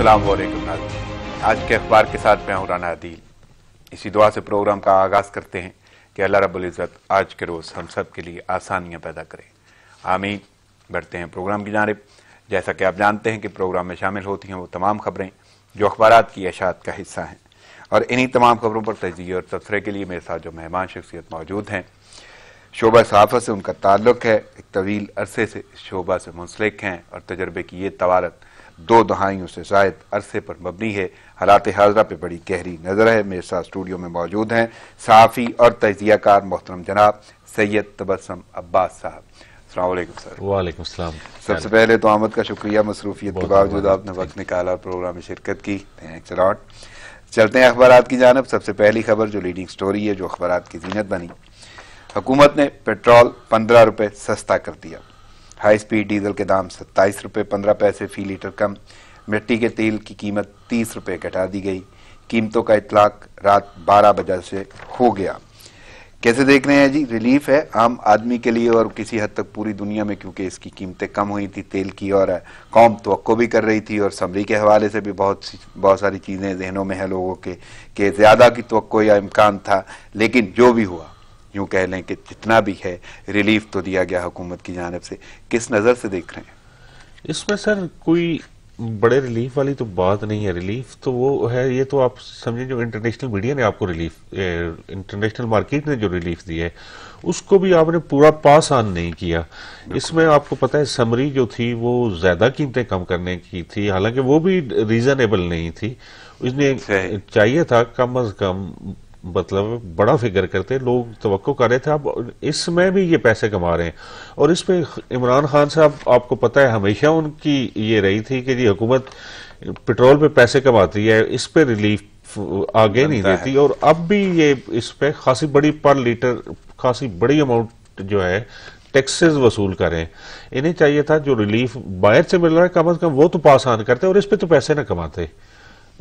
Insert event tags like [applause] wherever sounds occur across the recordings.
अस्सलाम वालेकुम आज के अखबार के साथ मैं हूँ राना अदील इसी दुआ से प्रोग्राम का आगाज़ करते हैं कि अल्लाह रब्बुल इज़्ज़त आज के रोज़ हम सब के लिए आसानियाँ पैदा करें आमीन बढ़ते हैं प्रोग्राम की जानब जैसा कि आप जानते हैं कि प्रोग्राम में शामिल होती हैं वो तमाम खबरें जो अखबार की अशात का हिस्सा हैं और इन्हीं तमाम खबरों पर तजिए और तबसरे के लिए मेरे साथ जो मेहमान शख्सियत मौजूद हैं शोबा सहाफ़त से उनका ताल्लुक़ है एक तवील अरसे से शोबा से मुंसलिक हैं और तजर्बे की ये तवारत दो दहाइयों से जायद अरसे पर मबनी है हालात हाजरा पे बड़ी गहरी नज़र है मेरे साथ स्टूडियो में मौजूद हैं सहाफ़ी और तजियाकार मोहतरम जनाब सैयद तबसम अब्बास साहब वालेकुम सबसे पहले तो आमद का शुक्रिया मसरूफियत के बावजूद आपने वक्त निकाला प्रोग्राम में शिरकत की चलते हैं अखबार की जानब सबसे पहली खबर जो लीडिंग स्टोरी है जो अखबार की जीनत बनी हुकूमत ने पेट्रोल पंद्रह रुपये सस्ता कर दिया हाई स्पीड डीजल के दाम सत्ताईस रुपये पंद्रह पैसे फी लीटर कम मिट्टी के तेल की कीमत तीस रुपये घटा दी गई कीमतों का इतलाक रात बारह बजे से हो गया कैसे देख रहे हैं जी रिलीफ है आम आदमी के लिए और किसी हद तक पूरी दुनिया में क्योंकि इसकी कीमतें कम हुई थी तेल की और कौम तो भी कर रही थी और समरी के हवाले से भी बहुत सी बहुत सारी चीज़ें जहनों में है लोगों के ज़्यादा की तो या इम्कान था लेकिन जो भी हुआ यूँ कह लें कि जितना भी है रिलीफ तो दिया गया हुकूमत की जानब से किस नज़र से देख रहे हैं इसमें सर कोई बड़े रिलीफ वाली तो बात नहीं है रिलीफ तो वो है ये तो आप समझें जो इंटरनेशनल मीडिया ने आपको रिलीफ इंटरनेशनल मार्केट ने जो रिलीफ दी है उसको भी आपने पूरा पास ऑन नहीं किया इसमें आपको पता है समरी जो थी वो ज़्यादा कीमतें कम करने की थी हालांकि वो भी रीज़नेबल नहीं थी उसने चाहिए था कम अज़ कम मतलब बड़ा फिगर करते लोग तो कर रहे थे अब इसमें भी ये पैसे कमा रहे हैं और इस पे इमरान खान साहब आपको पता है हमेशा उनकी ये रही थी कि जी हुकूमत पेट्रोल पे पैसे कमाती है इस पे रिलीफ आगे नहीं देती और अब भी ये इस पे खासी बड़ी पर लीटर खासी बड़ी अमाउंट जो है टैक्सेस वसूल करें इन्हें चाहिए था जो रिलीफ बाहर से मिल रहा है कम अज कम वो तो पास आन करते और इस पर तो पैसे ना कमाते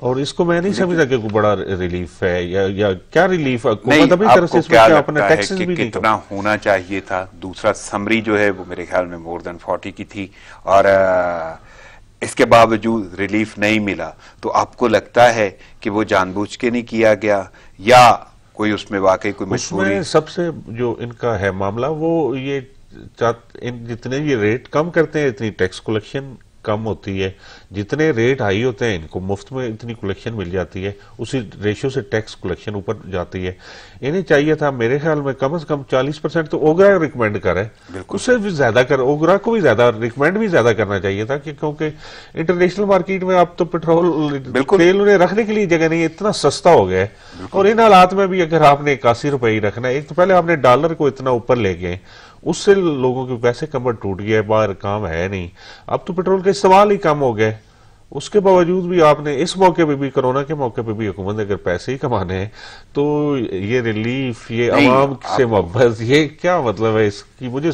और इसको मैं नहीं समझता कि कोई बड़ा रिलीफ है या या क्या मतलब रिलीफ नहीं, कितना तो? होना चाहिए था दूसरा समरी जो है वो मेरे ख्याल में मोर देन फोर्टी की थी और इसके बावजूद रिलीफ नहीं मिला तो आपको लगता है कि वो जानबूझ के नहीं किया गया या कोई उसमें वाकई कोई मशहूरी सबसे जो इनका है मामला वो ये इन जितने ये रेट कम करते हैं इतनी टैक्स कलेक्शन कम होती है जितने रेट हाई होते हैं इनको मुफ्त में इतनी कलेक्शन मिल जाती है उसी रेशियो से टैक्स कलेक्शन ऊपर जाती है इन्हें चाहिए था मेरे ख्याल में कम से कम 40 परसेंट तो ओगरा रिकमेंड करे उससे भी ज्यादा कर ओगरा को भी ज्यादा रिकमेंड भी ज्यादा करना चाहिए था कि क्योंकि इंटरनेशनल मार्केट में आप तो पेट्रोल तेल उन्हें रखने के लिए जगह नहीं है इतना सस्ता हो गया है और इन हालात में भी अगर आपने इक्यासी रुपए ही रखना है एक तो पहले आपने डॉलर को इतना ऊपर ले गए उससे लोगों की वैसे कमर टूट गया है बाहर काम है नहीं अब तो पेट्रोल का इस्तेमाल ही कम हो गया उसके बावजूद भी आपने इस मौके पे भी कोरोना के मौके पे भी हुकूमत ने अगर पैसे ही कमाने हैं तो ये रिलीफ ये आवाम से मोहब्बत ये क्या मतलब है इसकी मुझे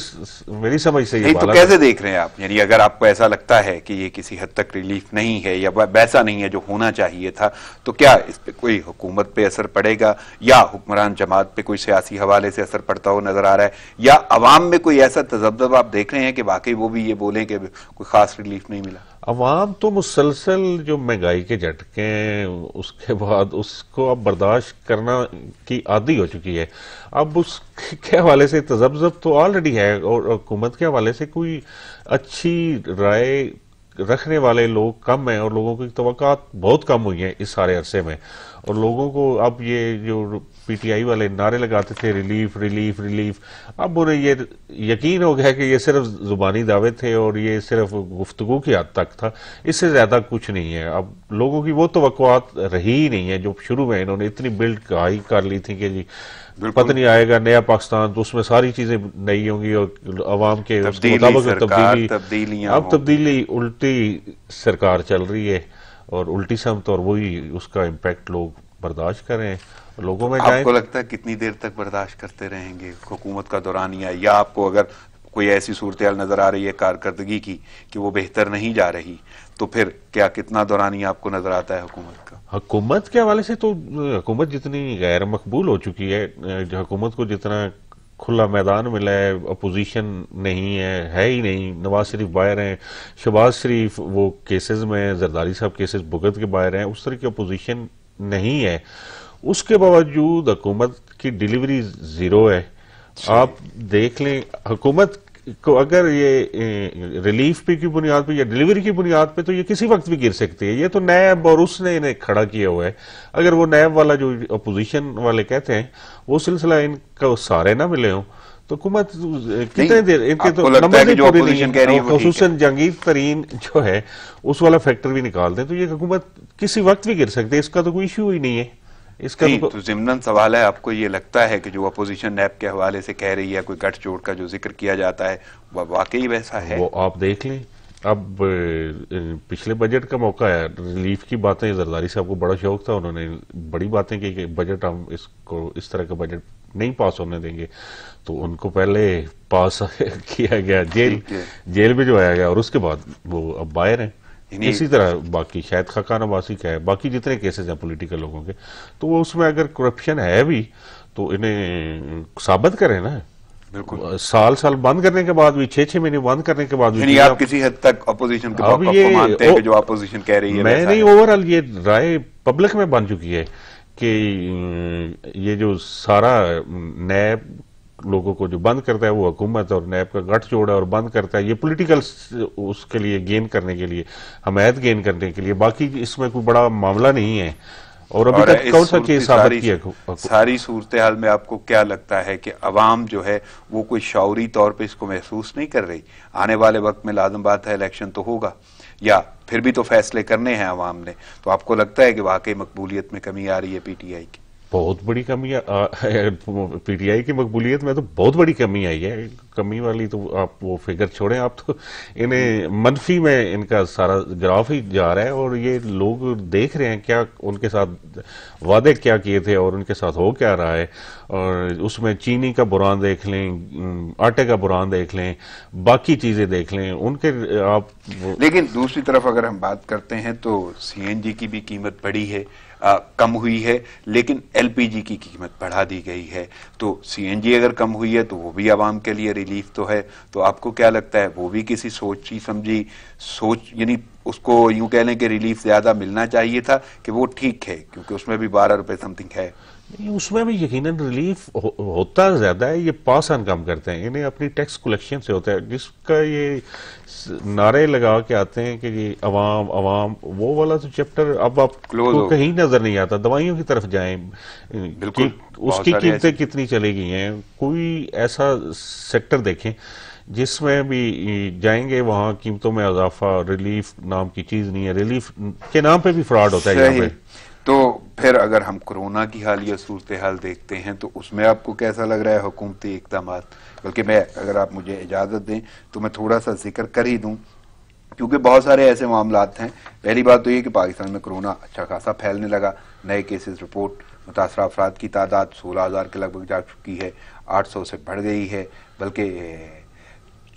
मेरी समझ से ये तो कैसे देख रहे हैं आप यानी अगर आपको ऐसा लगता है कि ये किसी हद तक रिलीफ नहीं है या वैसा नहीं है जो होना चाहिए था तो क्या इस पर कोई हुकूमत पे असर पड़ेगा या हुक्मरान जमात पे कोई सियासी हवाले से असर पड़ता हुआ नजर आ रहा है या आवाम में कोई ऐसा तजब्दब आप देख रहे हैं कि वाकई वो भी ये बोलें कि कोई खास रिलीफ नहीं मिला अवाम तो मुसलसल जो महंगाई के झटके हैं उसके बाद उसको अब बर्दाश्त करना की आदि हो चुकी है अब उसके [laughs] हवाले से तजब्जब तो ऑलरेडी है और हुकूमत के हवाले से कोई अच्छी राय रखने वाले लोग कम हैं और लोगों की तो बहुत कम हुई हैं इस सारे अरसे में और लोगों को अब ये जो पीटीआई वाले नारे लगाते थे रिलीफ रिलीफ रिलीफ अब उन्हें ये यकीन हो गया कि ये सिर्फ जुबानी दावे थे और ये सिर्फ गुफ्तगु की हद तक था इससे ज्यादा कुछ नहीं है अब लोगों की वो तोक़ात रही ही नहीं है जो शुरू में इन्होंने इतनी बिल्ड गाई कर ली थी कि जी पता नहीं आएगा नया पाकिस्तान तो उसमें सारी चीजें नई होंगी और अवाम के मुताबिक तब्दीली अब तब्दीली उल्टी सरकार चल रही है और उल्टी समत और वही उसका इम्पेक्ट लोग बर्दाश्त करें लोगों में तो आपको लगता है कितनी देर तक बर्दाश्त करते रहेंगे हुकूमत का दौरान या आपको अगर कोई ऐसी सूरत नजर आ रही है कारकर्दगी की कि वो बेहतर नहीं जा रही तो फिर क्या कितना दौरान आपको नजर आता है हुकूमत का हुकूमत के हवाले से तो हुकूमत जितनी गैर मकबूल हो चुकी है हुकूमत को जितना खुला मैदान मिला है अपोजिशन नहीं है है ही नहीं नवाज शरीफ बाहर हैं शहबाज शरीफ वो केसेस में जरदारी साहब केसेस भुगत के बाहर हैं उस तरह की अपोजिशन नहीं है उसके बावजूद हुकूमत की डिलीवरी ज़ीरो है आप देख लें हुकूमत को अगर ये रिलीफ पे की बुनियाद पे या डिलीवरी की बुनियाद पे तो ये किसी वक्त भी गिर सकती है ये तो नैब और उसने इन्हें खड़ा किया हुआ है अगर वो नैब वाला जो अपोजिशन वाले कहते हैं वो सिलसिला इनका सारे ना मिले हो तो हुकूमत कितने देर इनके तो खूस जंगीर तरीन जो है उस वाला फैक्टर भी निकाल दें तो ये हुकूमत किसी वक्त भी गिर सकती है इसका तो कोई इशू ही नहीं है इसका नहीं, तो-, तो जिमनन सवाल है आपको ये लगता है कि जो अपोजिशन नैप के हवाले से कह रही है कोई गठजोड़ का जो जिक्र किया जाता है वह वाकई वैसा है वो आप देख लें अब पिछले बजट का मौका है रिलीफ की बातें जरदारी साहब को बड़ा शौक था उन्होंने बड़ी बातें की बजट हम इसको इस तरह का बजट नहीं पास होने देंगे तो उनको पहले पास [laughs] किया गया जेल जेल में जो आया गया और उसके बाद वो अब बाहर हैं इसी तरह बाकी शायद खकान वासी का है बाकी जितने केसेस हैं पॉलिटिकल लोगों के तो वो उसमें अगर करप्शन है भी तो इन्हें साबित करें ना बिल्कुल साल साल बंद करने के बाद भी छह छह महीने बंद करने के बाद भी तो आप किसी हद तक अपोजिशन के ये मानते हैं जो अपोजिशन कह रही है मैं नहीं ओवरऑल ये राय पब्लिक में बन चुकी है कि ये जो सारा नैब लोगों को जो बंद करता है वो हुकूमत और नैब का गठजोड़ है और बंद करता है ये पॉलिटिकल उसके लिए गेन करने के लिए हमायत गेन करने के लिए बाकी इसमें कोई बड़ा मामला नहीं है और अभी और तक कौन सा केस सारी, सारी सूरत हाल में आपको क्या लगता है कि अवाम जो है वो कोई शौरी तौर पर इसको महसूस नहीं कर रही आने वाले वक्त में लाजम बात है इलेक्शन तो होगा या फिर भी तो फैसले करने हैं अवाम ने तो आपको लगता है कि वाकई मकबूलियत में कमी आ रही है पीटीआई की बहुत बड़ी कमी पीटीआई की मकबूलियत में तो बहुत बड़ी कमी आई है कमी वाली तो आप वो फिगर छोड़ें आप तो इन्हें मनफी में इनका सारा ग्राफ ही जा रहा है और ये लोग देख रहे हैं क्या उनके साथ वादे क्या किए थे और उनके साथ हो क्या रहा है और उसमें चीनी का बुरान देख लें आटे का बुरान देख लें बाकी चीज़ें देख लें उनके आप लेकिन दूसरी तरफ अगर हम बात करते हैं तो सी की भी कीमत बढ़ी है आ, कम हुई है लेकिन एलपीजी की कीमत बढ़ा दी गई है तो सीएनजी अगर कम हुई है तो वो भी आवाम के लिए रिलीफ तो है तो आपको क्या लगता है वो भी किसी सोची समझी सोच यानी उसको यूं कह लें कि रिलीफ ज़्यादा मिलना चाहिए था कि वो ठीक है क्योंकि उसमें भी बारह रुपये समथिंग है उसमें भी यकीनन रिलीफ हो, होता ज़्यादा है ये पास ऑन काम करते हैं इन्हें अपनी टैक्स कलेक्शन से होता है जिसका ये नारे लगा के आते हैं कि अवाम अवाम वो वाला तो चैप्टर अब आपको कहीं नज़र नहीं आता दवाइयों की तरफ जाएं कि उसकी कीमतें कितनी चली गई हैं कोई ऐसा सेक्टर देखें जिसमें भी जाएंगे वहां कीमतों में इजाफा रिलीफ नाम की चीज़ नहीं है रिलीफ के नाम पर भी फ्रॉड होता है यहाँ तो फिर अगर हम कोरोना की हाल या सूरत हाल देखते हैं तो उसमें आपको कैसा लग रहा है हुकूमती इकदाम बल्कि मैं अगर आप मुझे इजाज़त दें तो मैं थोड़ा सा जिक्र कर ही दूँ क्योंकि बहुत सारे ऐसे मामला हैं पहली बात तो ये कि पाकिस्तान में कोरोना अच्छा खासा फैलने लगा नए केसेस रिपोर्ट मुतासर अफराद की तादाद सोलह हज़ार के लगभग जा चुकी है आठ सौ से बढ़ गई है बल्कि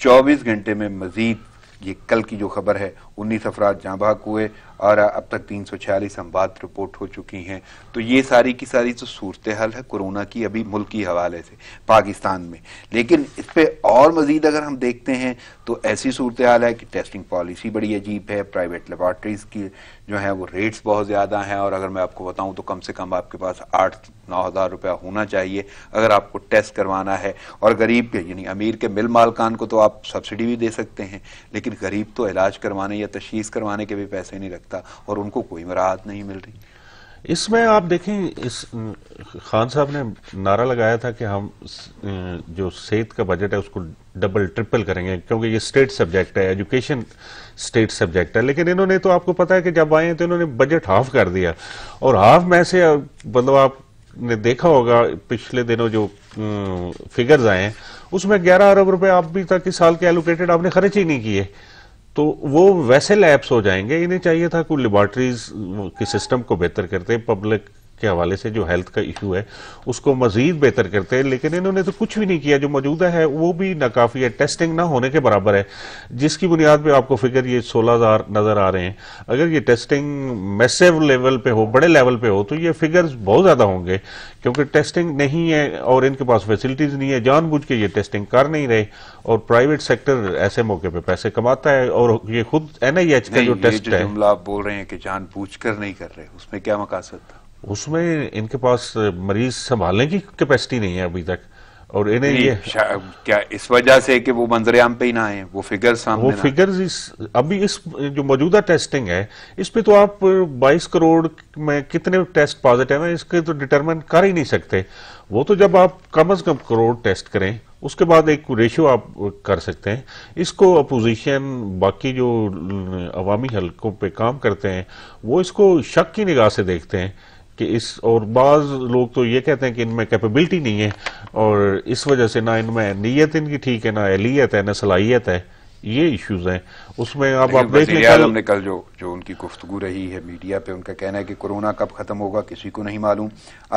चौबीस घंटे में मज़ीद ये कल की जो खबर है उन्नीस अफराद जहाँ भाग हुए और अब तक तीन सौ छियालीस संवाद रिपोर्ट हो चुकी हैं तो ये सारी की सारी जो सूरत हाल है कोरोना की अभी मुल्की हवाले से पाकिस्तान में लेकिन इस पर और मज़ीद अगर हम देखते हैं तो ऐसी सूरत हाल है कि टेस्टिंग पॉलिसी बड़ी अजीब है प्राइवेट लेबॉर्ट्रीज़ की जो है वो रेट्स बहुत ज़्यादा हैं और अगर मैं आपको बताऊं तो कम से कम आपके पास आठ नौ हज़ार रुपया होना चाहिए अगर आपको टेस्ट करवाना है और गरीब के यानी अमीर के मिल मालकान को तो आप सब्सिडी भी दे सकते हैं लेकिन गरीब तो इलाज करवाने या तशीस करवाने के भी पैसे नहीं रखते सकता और उनको कोई राहत नहीं मिल रही इसमें आप देखें इस खान साहब ने नारा लगाया था कि हम जो सेहत का बजट है उसको डबल ट्रिपल करेंगे क्योंकि ये स्टेट सब्जेक्ट है एजुकेशन स्टेट सब्जेक्ट है लेकिन इन्होंने तो आपको पता है कि जब आए तो इन्होंने बजट हाफ कर दिया और हाफ में से मतलब आपने देखा होगा पिछले दिनों जो फिगर्स आए हैं उसमें ग्यारह अरब रुपए आप भी तक इस साल के एलोकेटेड आपने खर्च ही नहीं किए तो वो वैसे लैब्स हो जाएंगे इन्हें चाहिए था कोई लेबॉर्ट्रीज के सिस्टम को बेहतर करते पब्लिक के हवाले से जो हेल्थ का इशू है उसको मजीद बेहतर करते हैं लेकिन इन्होंने तो कुछ भी नहीं किया जो मौजूदा है वो भी नाकाफी है टेस्टिंग ना होने के बराबर है जिसकी बुनियाद पर आपको फिक्र ये सोलह हज़ार नज़र आ रहे हैं अगर ये टेस्टिंग मैसेव लेवल पे हो बड़े लेवल पे हो तो ये फिगर्स बहुत ज़्यादा होंगे क्योंकि टेस्टिंग नहीं है और इनके पास फैसिलिटीज़ नहीं है जानबूझ के ये टेस्टिंग कर नहीं रहे और प्राइवेट सेक्टर ऐसे मौके पर पैसे कमाता है और ये खुद एन आई एच का जो टेस्ट है आप बोल रहे हैं कि जानबूझ कर नहीं कर रहे उसमें क्या मकासद था उसमें इनके पास मरीज संभालने की कैपेसिटी नहीं है अभी तक और इन्हें ये क्या इस वजह से कि वो मंजरेआम पे ही ना आए वो फिगर्स सामने वो फिगर्स इस अभी इस जो मौजूदा टेस्टिंग है इस पे तो आप 22 करोड़ में कितने टेस्ट पॉजिटिव है इसके तो डिटरमिन कर ही नहीं सकते वो तो जब आप कम अज कम करोड़ टेस्ट करें उसके बाद एक रेशियो आप कर सकते हैं इसको अपोजिशन बाकी जो अवामी हलकों पे काम करते हैं वो इसको शक की निगाह से देखते हैं कि इस और बाज़ लोग तो ये कहते हैं कि इनमें कैपेबिलिटी नहीं है और इस वजह से ना इनमें नीयत इनकी ठीक है ना अहलियत है ना सलाहियत है ये इश्यूज हैं उसमें अब आप देख आलम ने कल जो जो उनकी गुफ्तगु रही है मीडिया पे उनका कहना है कि कोरोना कब ख़त्म होगा किसी को नहीं मालूम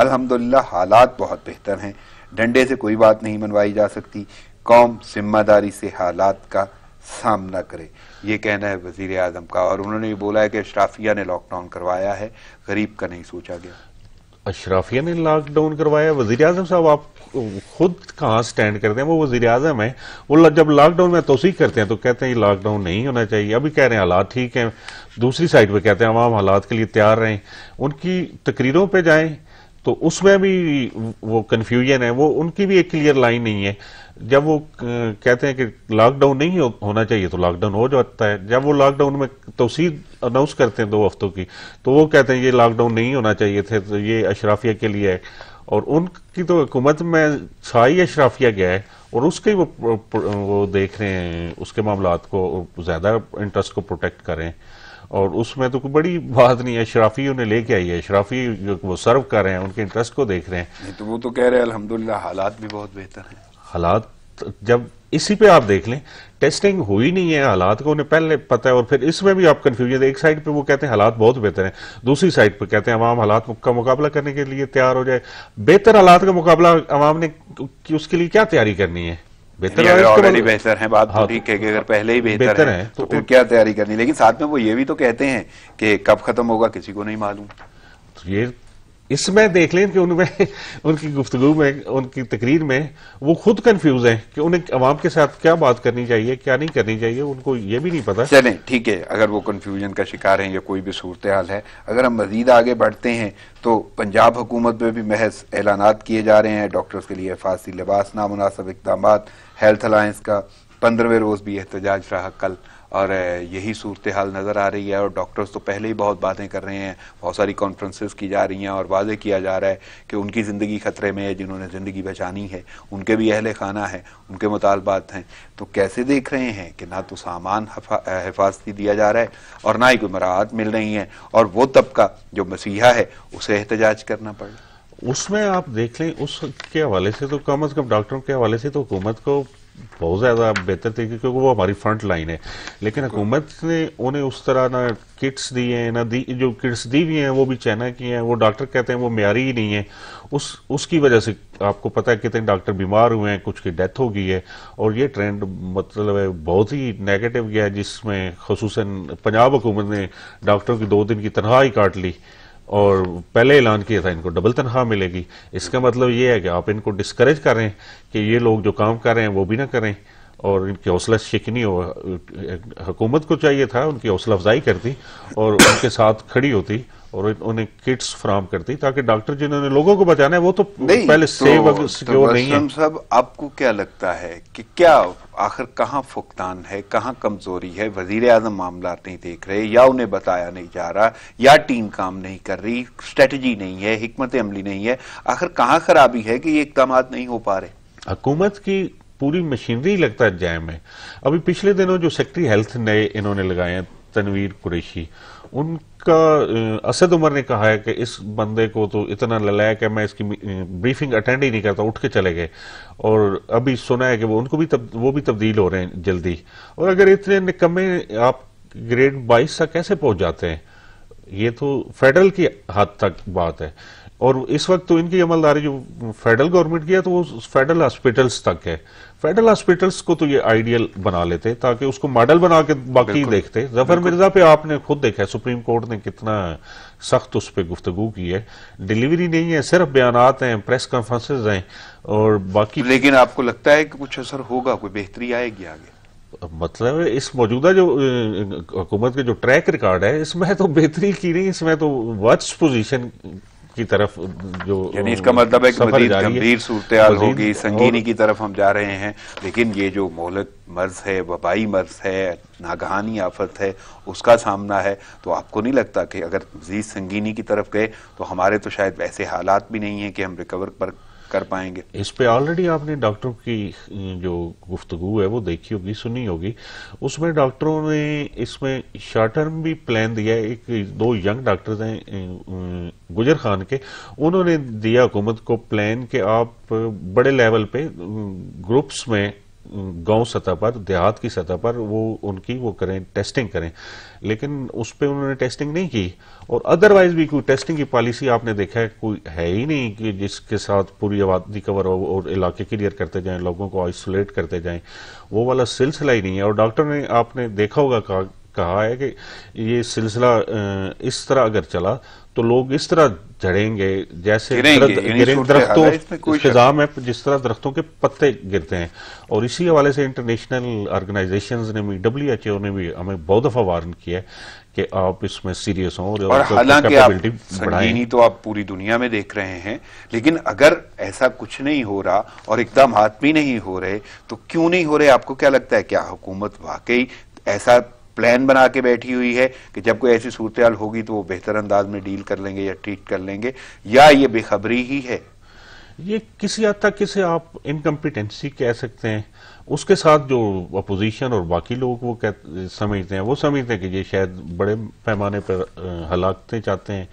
अल्हम्दुलिल्लाह हालात बहुत बेहतर हैं डंडे से कोई बात नहीं मनवाई जा सकती कौम जिम्मेदारी से हालात का सामना करे ये कहना है वजीर आजम का और उन्होंने ये बोला है कि अशराफिया ने लॉकडाउन करवाया है गरीब का नहीं सोचा गया अशराफिया ने लॉकडाउन करवाया वजीर आजम साहब आप खुद कहा स्टैंड करते हैं वो वजीर आजम है वो जब लॉकडाउन में तोसी करते हैं तो कहते हैं लॉकडाउन नहीं होना चाहिए अभी कह रहे हैं हालात ठीक है दूसरी साइड पर कहते हैं आवाम हालात के लिए तैयार रहे उनकी तकरीरों पर जाए तो उसमें भी वो कन्फ्यूजन है वो उनकी भी एक क्लियर लाइन नहीं है जब वो कहते हैं कि लॉकडाउन नहीं हो, होना चाहिए तो लॉकडाउन हो जाता है जब वो लॉकडाउन में तोसी अनाउंस करते हैं दो हफ्तों की तो वो कहते हैं ये लॉकडाउन नहीं होना चाहिए थे तो ये अशराफिया के लिए है और उनकी तो हुकूमत में छाई अशराफिया गया है और उसके वो वो देख रहे हैं उसके मामला को ज़्यादा इंटरेस्ट को प्रोटेक्ट करें और उसमें तो कोई बड़ी बात नहीं है अशराफी उन्हें लेके आई है अशराफी वो सर्व कर रहे हैं उनके इंटरेस्ट को देख रहे हैं तो वो तो कह रहे हैं अलहमदुल्ला हालात भी बहुत बेहतर हैं हालात जब इसी पे आप देख लें टेस्टिंग हुई नहीं है हालात को उन्हें पहले पता है और फिर इसमें भी आप कंफ्यूजन एक साइड पे वो कहते हैं हालात बहुत बेहतर हैं दूसरी साइड पे कहते हैं अवाम हालात का मुकाबला करने के लिए तैयार हो जाए बेहतर हालात का मुकाबला अवाम ने कि उसके लिए क्या तैयारी करनी है बेहतर ऑलरेडी बेहतर है बात तो हाँ, ठीक है कि अगर पहले ही बेहतर है तो, तो फिर क्या तैयारी करनी लेकिन साथ में वो ये भी तो कहते हैं कि कब खत्म होगा किसी को नहीं मालूम तो ये इसमें देख लें कि उनमें उनकी गुफ्तु में उनकी तकरीर में वो खुद कंफ्यूज हैं कि उन्हें आवाम के साथ क्या बात करनी चाहिए क्या नहीं करनी चाहिए उनको ये भी नहीं पता चलें ठीक है अगर वो कन्फ्यूजन का शिकार हैं या कोई भी सूरत हाल है अगर हम मजीद आगे बढ़ते हैं तो पंजाब हुकूमत में भी महज ऐलान किए जा रहे हैं डॉक्टर्स के लिए फांसी लिबास नामनासब इकदाम हेल्थ अलायंस का पंद्रहवें रोज़ भी एहतजाज रहा कल और यही सूरत हाल नज़र आ रही है और डॉक्टर्स तो पहले ही बहुत बातें कर रहे हैं बहुत सारी कॉन्फ्रेंसेस की जा रही हैं और वाजे किया जा रहा है कि उनकी ज़िंदगी ख़तरे में है जिन्होंने ज़िंदगी बचानी है उनके भी अहल खाना है उनके मुतालबात हैं तो कैसे देख रहे हैं कि ना तो सामान हिफाजती दिया जा रहा है और ना ही कोई मराहत मिल रही है और वो तबका जो मसीहा है उसे एहतजाज करना पड़ उसमें आप देख लें उसके हवाले से तो कम अज़ कम डॉक्टरों के हवाले से तो हुकूमत को बहुत ज़्यादा बेहतर थे क्योंकि वो हमारी फ्रंट लाइन है लेकिन हुकूमत ने उन्हें उस तरह ना किट्स दी हैं ना दी जो किट्स दी हुई हैं वो भी चाइना की हैं वो डॉक्टर कहते हैं वो म्यारी ही नहीं है उस उसकी वजह से आपको पता है कितने डॉक्टर बीमार हुए हैं कुछ की डेथ हो गई है और ये ट्रेंड मतलब है बहुत ही नेगेटिव गया है जिसमें खसूस पंजाब हुकूमत ने डॉक्टरों की दो दिन की तनख्वाह ही काट ली और पहले ऐलान किया था इनको डबल तनख्वाह मिलेगी इसका मतलब ये है कि आप इनको डिस्करेज करें कि ये लोग जो काम कर रहे हैं वो भी ना करें और इनकी हौसला शिकनी हो हुकूमत को चाहिए था उनकी हौसला अफजाई करती और उनके साथ खड़ी होती और उन्हें किट्स फराम करती ताकि डॉक्टर जिन्होंने लोगों को बचाना है वो तो नहीं, पहले सेफ तो, सिक्योर तो नहीं है सब आपको क्या लगता है कि क्या आखिर कहाँ फुकदान है कहाँ कमजोरी है वजीर आजम मामला नहीं देख रहे या उन्हें बताया नहीं जा रहा या टीम काम नहीं कर रही स्ट्रेटजी नहीं है हमत अमली नहीं है आखिर कहाँ खराबी है कि ये इकदाम नहीं हो पा रहे हकूमत की पूरी मशीनरी लगता है जैम है अभी पिछले दिनों जो सेक्रेटरी हेल्थ नए इन्होंने लगाए हैं तनवीर कुरेशी उन का असद उमर ने कहा है कि इस बंदे को तो इतना ललायक है मैं इसकी ब्रीफिंग अटेंड ही नहीं करता उठ के चले गए और अभी सुना है कि वो उनको भी तब, वो भी तब्दील हो रहे हैं जल्दी और अगर इतने निकम्मे आप ग्रेड बाईस तक कैसे पहुंच जाते हैं ये तो फेडरल की हद तक बात है और इस वक्त तो इनकी अमलदारी जो फेडरल गवर्नमेंट की है तो वो फेडरल हॉस्पिटल्स तक है फेडरल हॉस्पिटल्स को तो ये आइडियल बना लेते ताकि उसको मॉडल बना के बाकी देखते जफर मिर्जा पे आपने खुद देखा है सुप्रीम कोर्ट ने कितना सख्त उस पर गुफ्तगु की है डिलीवरी नहीं है सिर्फ बयान हैं प्रेस कॉन्फ्रेंसेज हैं और बाकी लेकिन आपको लगता है कि कुछ असर होगा कोई बेहतरी आएगी आगे मतलब इस मौजूदा जो हुकूमत के जो ट्रैक रिकॉर्ड है इसमें तो बेहतरी की नहीं इसमें तो वर्ष पोजीशन की तरफ जो यानी इसका मतलब है कि मजीद गंभीर सूरत होगी संगीनी की तरफ हम जा रहे हैं लेकिन ये जो मोहलत मर्ज है वबाई मर्ज है नागहानी आफत है उसका सामना है तो आपको नहीं लगता कि अगर मजीद संगीनी की तरफ गए तो हमारे तो शायद ऐसे हालात भी नहीं है कि हम रिकवर पर कर पाएंगे इस पे ऑलरेडी आपने डॉक्टरों की जो गुफ्तगु है वो देखी होगी सुनी होगी उसमें डॉक्टरों ने इसमें शॉर्ट टर्म भी प्लान दिया है एक दो यंग डॉक्टर्स हैं गुजर खान के उन्होंने दिया हुकूमत को प्लान कि आप बड़े लेवल पे ग्रुप्स में गांव सतह पर देहात की सतह पर वो उनकी वो करें टेस्टिंग करें लेकिन उस पर उन्होंने टेस्टिंग नहीं की और अदरवाइज भी कोई टेस्टिंग की पॉलिसी आपने देखा है कोई है ही नहीं कि जिसके साथ पूरी आबादी कवर हो और इलाके क्लियर करते जाएं लोगों को आइसोलेट करते जाएं वो वाला सिलसिला ही नहीं है और डॉक्टर ने आपने देखा होगा कहा, कहा है कि ये सिलसिला इस तरह अगर चला तो लोग इस तरह झड़ेंगे जैसे दरख्तों इस्तेजाम है जिस तरह दरख्तों के पत्ते गिरते हैं और इसी हवाले से इंटरनेशनल ऑर्गेनाइजेशन ने भी डब्ल्यू एच ओ ने भी हमें बहुत दफा वार्न किया है कि आप इसमें सीरियस हों और, और हालांकि आप संगीनी तो आप पूरी दुनिया में देख रहे हैं लेकिन अगर ऐसा कुछ नहीं हो रहा और एकदम हाथ भी नहीं हो रहे तो क्यों नहीं हो रहे आपको क्या लगता है क्या हुकूमत वाकई ऐसा प्लान बना के बैठी हुई है कि जब कोई ऐसी सूरत होगी तो वो बेहतर अंदाज में डील कर लेंगे या ट्रीट कर लेंगे या ये बेखबरी ही है ये किसी हद तक किसे आप इनकम्पिटेंसी कह सकते हैं उसके साथ जो अपोजिशन और बाकी लोग वो कह, समझते हैं वो समझते हैं कि ये शायद बड़े पैमाने पर हलाकते चाहते हैं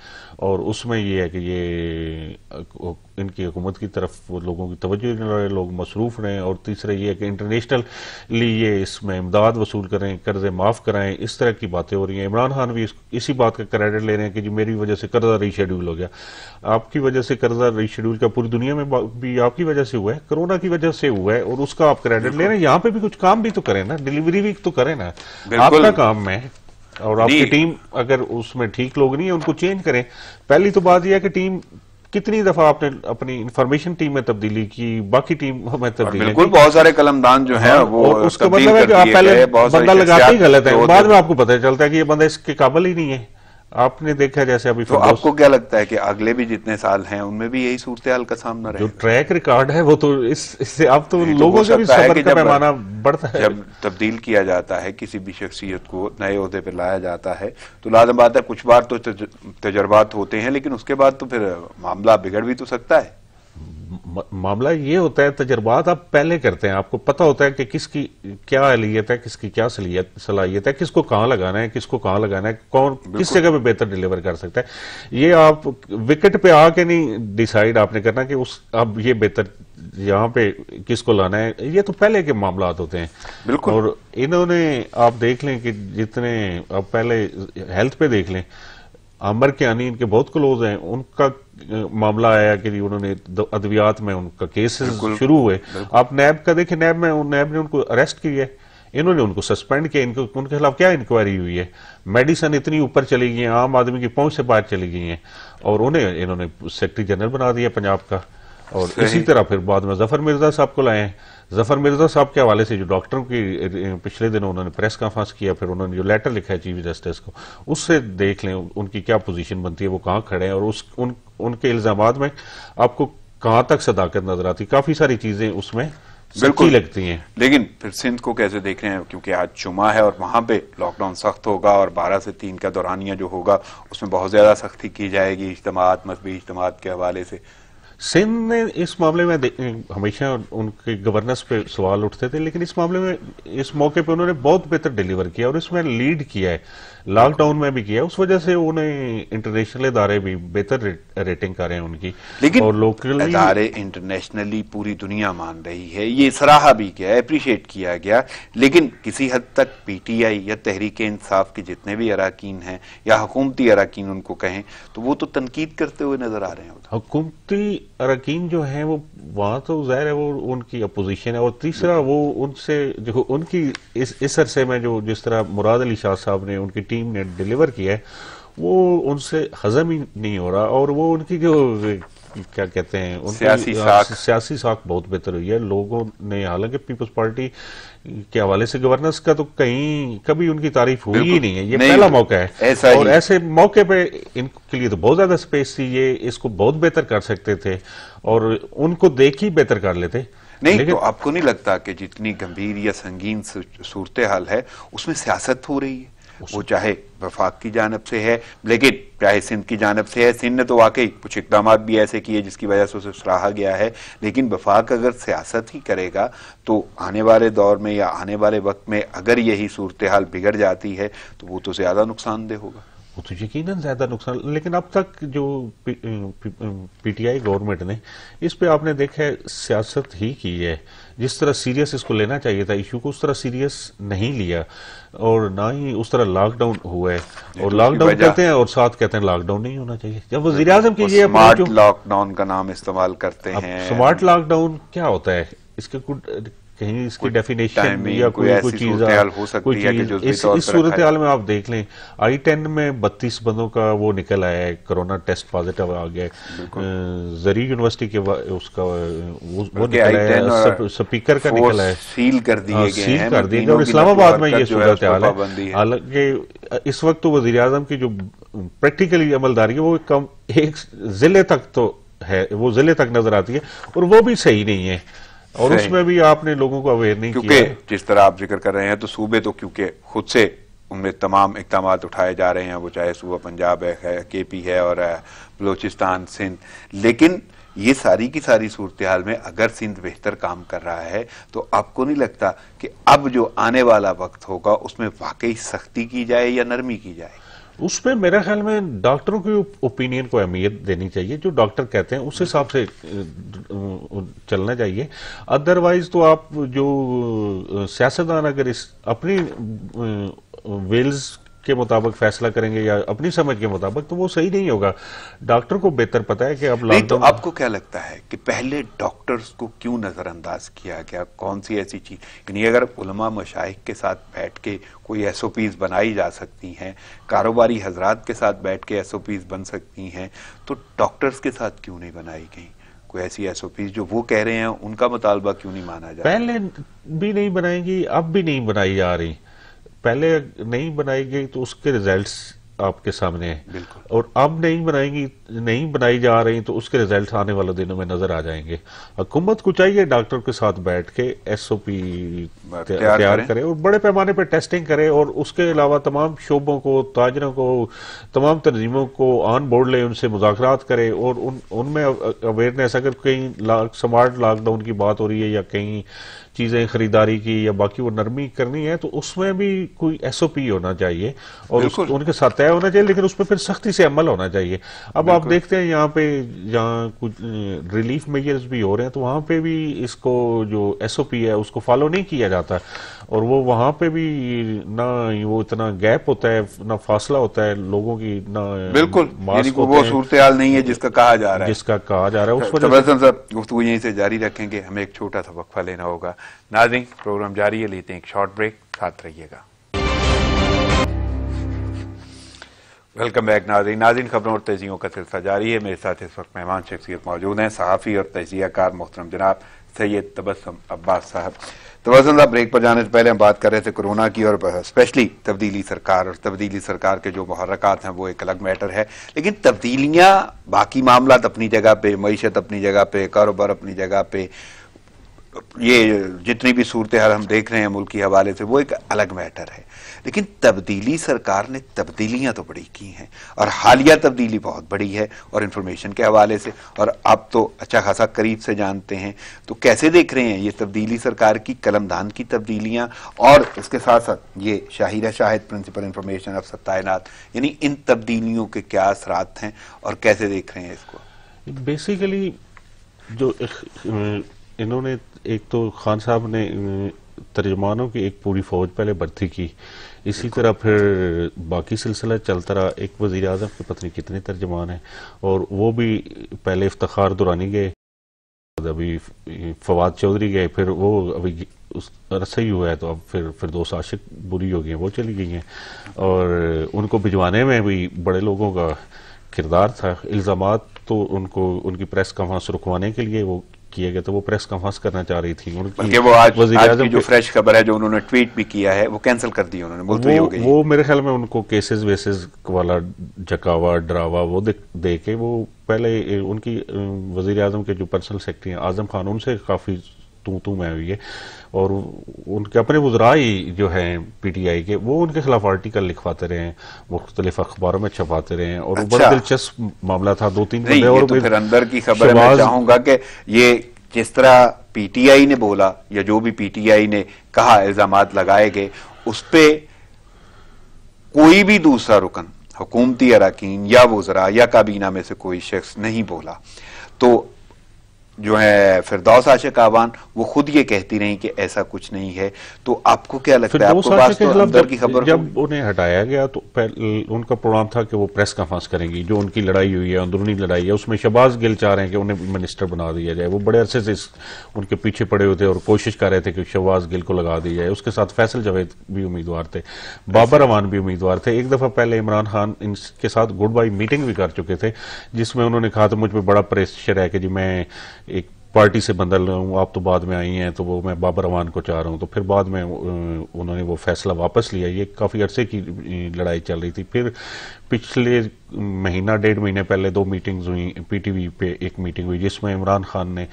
और उसमें ये है कि ये इनकी हुकूमत की तरफ लोगों की तवज्जो नहीं रहे लोग मसरूफ़ रहे और तीसरा ये है कि इंटरनेशनली ये इसमें इमदाद वसूल करें कर्ज़े माफ़ कराएं इस तरह की बातें हो रही हैं इमरान खान भी इस, इसी बात का क्रेडिट ले रहे हैं कि जी मेरी वजह से कर्ज़ा रीशेड्यूल हो गया आपकी वजह से कर्ज़ा रीशेड्यूल का पूरी दुनिया में भी आपकी वजह से हुआ है कोरोना की वजह से हुआ है और उसका आप क्रेडिट ले रहे हैं यहाँ पे भी कुछ काम भी तो करें ना डिलीवरी भी तो करें ना आपका काम है और आपकी टीम अगर उसमें ठीक लोग नहीं है उनको चेंज करें पहली तो बात यह है कि टीम कितनी दफा आपने अपनी इंफॉर्मेशन टीम में तब्दीली की बाकी टीम में तब्दीली बिल्कुल बहुत सारे कलमदान जो है हाँ, वो उसका मतलब है कि आप पहले बंदा लगाते ही गलत है बाद में आपको पता चलता है कि ये बंदा इसके काबिल ही नहीं है आपने देखा जैसे अभी तो आपको क्या लगता है कि अगले भी जितने साल हैं उनमें भी यही सूरत हाल का सामना रहे जो ट्रैक रिकॉर्ड है वो तो इस इससे अब तो, तो लोगों से भी सबर का पैमाना बढ़ता है जब तब्दील किया जाता है किसी भी शख्सियत को नए अहदे पर लाया जाता है तो लाजम बात है कुछ बार तो तजर्बात होते हैं लेकिन उसके बाद तो फिर मामला बिगड़ भी तो सकता है मामला ये होता है तजर्बात आप पहले करते हैं आपको पता होता है कि किसकी क्या अहलियत है किसकी क्या सलाहियत है किसको कहाँ लगाना है किसको कहाँ लगाना है कौन किस जगह पे बेहतर डिलीवर कर सकता है ये आप विकेट पे आके नहीं डिसाइड आपने करना कि उस अब ये बेहतर यहाँ पे किसको लाना है ये तो पहले के मामला होते हैं बिल्कुल और इन्होंने आप देख लें कि जितने आप पहले हेल्थ पे देख लें अमर के आनी इनके बहुत क्लोज हैं उनका मामला आया कि उन्होंने अद्वियात में उनका केसेस शुरू हुए आप नैब का देखे नैब में नैब ने उनको अरेस्ट किया है इन्होंने उनको सस्पेंड किया इनको उनके खिलाफ क्या इंक्वायरी हुई है मेडिसन इतनी ऊपर चली गई है आम आदमी की पहुंच से बाहर चली गई है और उन्हें इन्होंने सेक्रेटरी जनरल बना दिया पंजाब का और इसी तरह फिर बाद में जफर मिर्जा साहब को लाए हैं जफर मिर्जा साहब के हवाले से जो डॉक्टर की पिछले दिनों उन्होंने प्रेस कॉन्फ्रेंस किया फिर उन्होंने जो लेटर लिखा है चीफ जस्टिस को उससे देख लें उनकी क्या पोजीशन बनती है वो कहाँ खड़े हैं और उस उन, उनके इल्जाम में आपको कहाँ तक सदाकत नजर आती काफी सारी चीजें उसमें बिल्कुल लगती है लेकिन फिर सिंध को कैसे देख रहे हैं क्योंकि आज जुमा है और वहां पे लॉकडाउन सख्त होगा और 12 से 3 का दौरानिया जो होगा उसमें बहुत ज्यादा सख्ती की जाएगी इज्तम मजहबी इज्तम के हवाले से सिंध ने इस मामले में हमेशा उनके गवर्नेंस पे सवाल उठते थे लेकिन इस मामले में इस मौके पे उन्होंने बहुत बेहतर डिलीवर किया और इसमें लीड किया है लॉकडाउन में भी किया उस वजह से उन्हें इंटरनेशनल इदारे भी बेहतर रेटिंग कर रहे हैं उनकी लेकिन और लोकल इदारे इंटरनेशनली पूरी दुनिया मान रही है ये सराहा भी गया अप्रिशिएट किया गया लेकिन किसी हद तक पीटीआई या तहरीक इंसाफ के जितने भी अरकान हैं या हुकूमती अरकान उनको कहें तो वो तो तनकीद करते हुए नजर आ रहे हैं हुकूमती अरकिन जो है वो वहां तो जाहिर है वो उनकी अपोजिशन है और तीसरा वो उनसे जो उनकी इस इस अरसे में जो जिस तरह मुराद अली शाह साहब ने उनकी टीम ने डिलीवर किया है वो उनसे हजम ही नहीं हो रहा और वो उनकी जो क्या कहते हैं उनकी सियासी साख बहुत बेहतर हुई है लोगों ने हालांकि पीपल्स पार्टी के हवाले से गवर्नेंस का तो कहीं कभी उनकी तारीफ हुई ही नहीं है ये नहीं, पहला मौका है ऐसा और ऐसे मौके पे इनके लिए तो बहुत ज्यादा स्पेस थी ये इसको बहुत बेहतर कर सकते थे और उनको देख ही बेहतर कर लेते नहीं तो आपको नहीं लगता कि जितनी गंभीर या संगीन सूरत हाल है उसमें सियासत हो रही है वो चाहे वफाक की जानब से है लेकिन चाहे सिंध की जानब से है सिंध ने तो वाकई कुछ इकदाम भी ऐसे किए जिसकी वजह से उसे सराहा गया है लेकिन वफाक अगर सियासत ही करेगा तो आने वाले दौर में या आने वाले वक्त में अगर यही सूरत हाल बिगड़ जाती है तो वो तो ज़्यादा नुकसानदेह होगा वो तो यकीनन ज्यादा नुकसान लेकिन अब तक जो पीटीआई गवर्नमेंट ने इस पे आपने देखा है सियासत ही की है जिस तरह सीरियस इसको लेना चाहिए था इश्यू को उस तरह सीरियस नहीं लिया और ना ही उस तरह लॉकडाउन हुआ है और तो लॉकडाउन कहते हैं और साथ कहते हैं लॉकडाउन नहीं होना चाहिए जब वजी अजम की लॉकडाउन का नाम इस्तेमाल करते हैं स्मार्ट लॉकडाउन क्या होता है इसके कहीं इसकी डेफिनेशन या कोई कोई चीज हो सकती है कि जो इस, इस सूरत हाल में आप देख लें आई टेन में बत्तीस बंदों का वो निकल आया है कोरोना टेस्ट पॉजिटिव आ गया जरी यूनिवर्सिटी के उसका वो निकल आया स्पीकर का निकल आया सील कर दिए सील हाँ, कर दिए और इस्लामाबाद में ये सूरत हाल है हालांकि इस वक्त तो वजी अजम की जो प्रैक्टिकली अमलदारी है वो कम एक जिले तक तो है वो जिले तक नजर आती है और वो भी सही नहीं है और उसमें भी आपने लोगों को अवेयर नहीं क्योंकि जिस तरह आप जिक्र कर रहे हैं तो सूबे तो क्योंकि खुद से उनमें तमाम इकदाम उठाए जा रहे हैं वो चाहे सूबा पंजाब है के पी है और बलोचिस्तान सिंध लेकिन ये सारी की सारी सूरत हाल में अगर सिंध बेहतर काम कर रहा है तो आपको नहीं लगता कि अब जो आने वाला वक्त होगा उसमें वाकई सख्ती की जाए या नरमी की जाए उस पर मेरा ख्याल में डॉक्टरों की ओपिनियन को अहमियत देनी चाहिए जो डॉक्टर कहते हैं उस हम्म। हिसाब से चलना चाहिए अदरवाइज तो आप जो सियासतदान अगर इस अपनी वेल्स के मुताबिक फैसला करेंगे या अपनी समझ के मुताबिक तो वो सही नहीं होगा डॉक्टर को बेहतर पता है कि अब नहीं तो आपको क्या लगता है कि पहले डॉक्टर्स को क्यों नज़रअंदाज किया गया कौन सी ऐसी चीज़ यानी अगर उलमा मशाइक के साथ बैठ के कोई एस बनाई जा सकती हैं कारोबारी हजरात के साथ बैठ के एस बन सकती हैं तो डॉक्टर्स के साथ क्यों नहीं बनाई गई कोई ऐसी एस जो वो कह रहे हैं उनका मुतालबा क्यों नहीं माना जा पहले भी नहीं बनाएगी अब भी नहीं बनाई जा रही पहले नहीं बनाई गई तो उसके रिजल्ट्स आपके सामने हैं और अब नहीं बनाएंगी नहीं बनाई जा रही तो उसके रिजल्ट आने वाले दिनों में नजर आ जाएंगे हुकूमत को चाहिए डॉक्टर के साथ बैठ के एसओपी तैयार करे और बड़े पैमाने पर टेस्टिंग करे और उसके अलावा तमाम शोबों को ताजरों को तमाम तनजीमों को ऑन बोर्ड ले उनसे मुजाकरात करे और उनमें उन अवेयरनेस अगर कहीं स्मार्ट लॉकडाउन की बात हो रही है या कहीं चीज़ें खरीदारी की या बाकी वो नरमी करनी है तो उसमें भी कोई एस ओ पी होना चाहिए और उस, उनके साथ तय होना चाहिए लेकिन उसमें फिर सख्ती से अमल होना चाहिए अब आप देखते हैं यहाँ पे जहाँ कुछ रिलीफ मेजर्स भी हो रहे हैं तो वहां पे भी इसको जो एस ओ पी है उसको फॉलो नहीं किया जाता और वो वहां पे भी ना वो इतना गैप होता है ना फासला होता है लोगों की ना बिल्कुल वो सूरत नहीं है जिसका कहा जा रहा है जिसका कहा जा रहा है उस पर तो गुफ्तु यहीं से जारी रखेंगे हमें एक छोटा सा वक्फा लेना होगा नाजिन प्रोग्राम जारी है लेते हैं एक शॉर्ट ब्रेक साथ रहिएगा वेलकम बैक नाजरीन नाजिन खबरों और तजियों का सिलसिला जारी है मेरे साथ इस वक्त मेहमान शख्सियत मौजूद हैं सहाफ़ी और तजिया कार मोहतरम जनाब सैयद तबसम अब्बास साहब तो वजन ब्रेक पर जाने से पहले हम बात कर रहे थे कोरोना की और स्पेशली तब्दीली सरकार और तब्दीली सरकार के जो महरकत हैं वो एक अलग मैटर है लेकिन तब्दीलियाँ बाकी मामला अपनी जगह पर मीशत अपनी जगह पर कारोबार अपनी जगह पर ये जितनी भी सूरत हाल हम देख रहे हैं मुल्क के हवाले से वो एक अलग मैटर है लेकिन तब्दीली सरकार ने तब्दीलियां तो बड़ी की हैं और हालिया तब्दीली बहुत बड़ी है और इन्फॉर्मेशन के हवाले से और आप तो अच्छा खासा करीब से जानते हैं तो कैसे देख रहे हैं ये तब्दीली सरकार की कलमदान की तब्दीलियाँ और इसके साथ साथ ये शाहिरा शाहिद प्रिंसिपल इन्फॉर्मेशन ऑफ सत्यनाथ यानी इन तब्दीलियों के क्या असरात हैं और कैसे देख रहे हैं इसको बेसिकली जो इन्होंने एक तो खान साहब ने तर्जमानों की एक पूरी फौज पहले भर्ती की इसी तरह फिर बाकी सिलसिला चलता रहा एक वजीर अजम की पत्नी कितने तर्जमान हैं और वो भी पहले इफ्तार दुरानी गए अभी फवाद चौधरी गए फिर वो अभी उस रसा ही हुआ है तो अब फिर फिर दो साशिक बुरी हो गई हैं वो चली गई हैं और उनको भिजवाने में भी बड़े लोगों का किरदार था इल्ज़ाम तो उनको उनकी प्रेस कॉन्फ्रेंस रुकवाने के लिए वो किया गया तो वो प्रेस कॉन्फ्रेंस करना चाह रही थी उनकी वो आज, आज की जो फ्रेश खबर है जो उन्होंने ट्वीट भी किया है वो कैंसिल कर दी उन्होंने मुलतवी हो वो मेरे ख्याल में उनको केसेस वेसेस वाला जकावा ड्रावा वो दे, दे के वो पहले उनकी वजीर आजम के जो पर्सनल सेक्रेटरी हैं आजम खान उनसे काफ़ी तू तू मैं हुई है और उनके अपने वजराई जो हैं पीटीआई के वो उनके खिलाफ आर्टिकल लिखवाते रहे हैं मुख्तलिफ अखबारों में छपाते रहे हैं और अच्छा। बड़ा दिलचस्प मामला था दो तीन बंदे और तो फिर अंदर की खबर चाहूंगा कि ये जिस तरह पीटीआई ने बोला या जो भी पीटीआई ने कहा इल्जाम लगाए गए उस पर कोई भी दूसरा रुकन हुकूमती अरकान या वजरा या काबीना में से कोई शख्स नहीं बोला तो जो है फिरदौस आशिक आवान वो खुद ये कहती रही कि ऐसा कुछ नहीं है तो आपको क्या लगता है आपको तो अंदर की खबर जब उन्हें हटाया गया तो उनका प्रोग्राम था कि वो प्रेस कॉन्फ्रेंस करेंगी जो उनकी लड़ाई हुई है अंदरूनी लड़ाई है उसमें शबाज गिल चाह रहे हैं कि उन्हें मिनिस्टर बना दिया जाए वो बड़े अरसे से उनके पीछे पड़े हुए थे और कोशिश कर रहे थे कि शबाज गिल को लगा दिया जाए उसके साथ फैसल जावेद भी उम्मीदवार थे बाबर अवान भी उम्मीदवार थे एक दफा पहले इमरान खान इनके साथ गुड बाई मीटिंग भी कर चुके थे जिसमें उन्होंने कहा था मुझ पर बड़ा प्रेशर है कि जी मैं एक पार्टी से बंदा हूँ आप तो बाद में आई हैं तो वो मैं बाबर अवान को चाह रहा हूँ तो फिर बाद में उन्होंने वो फैसला वापस लिया ये काफ़ी अरसे की लड़ाई चल रही थी फिर पिछले महीना डेढ़ महीने पहले दो मीटिंग्स हुई पीटीवी पे एक मीटिंग हुई जिसमें इमरान खान ने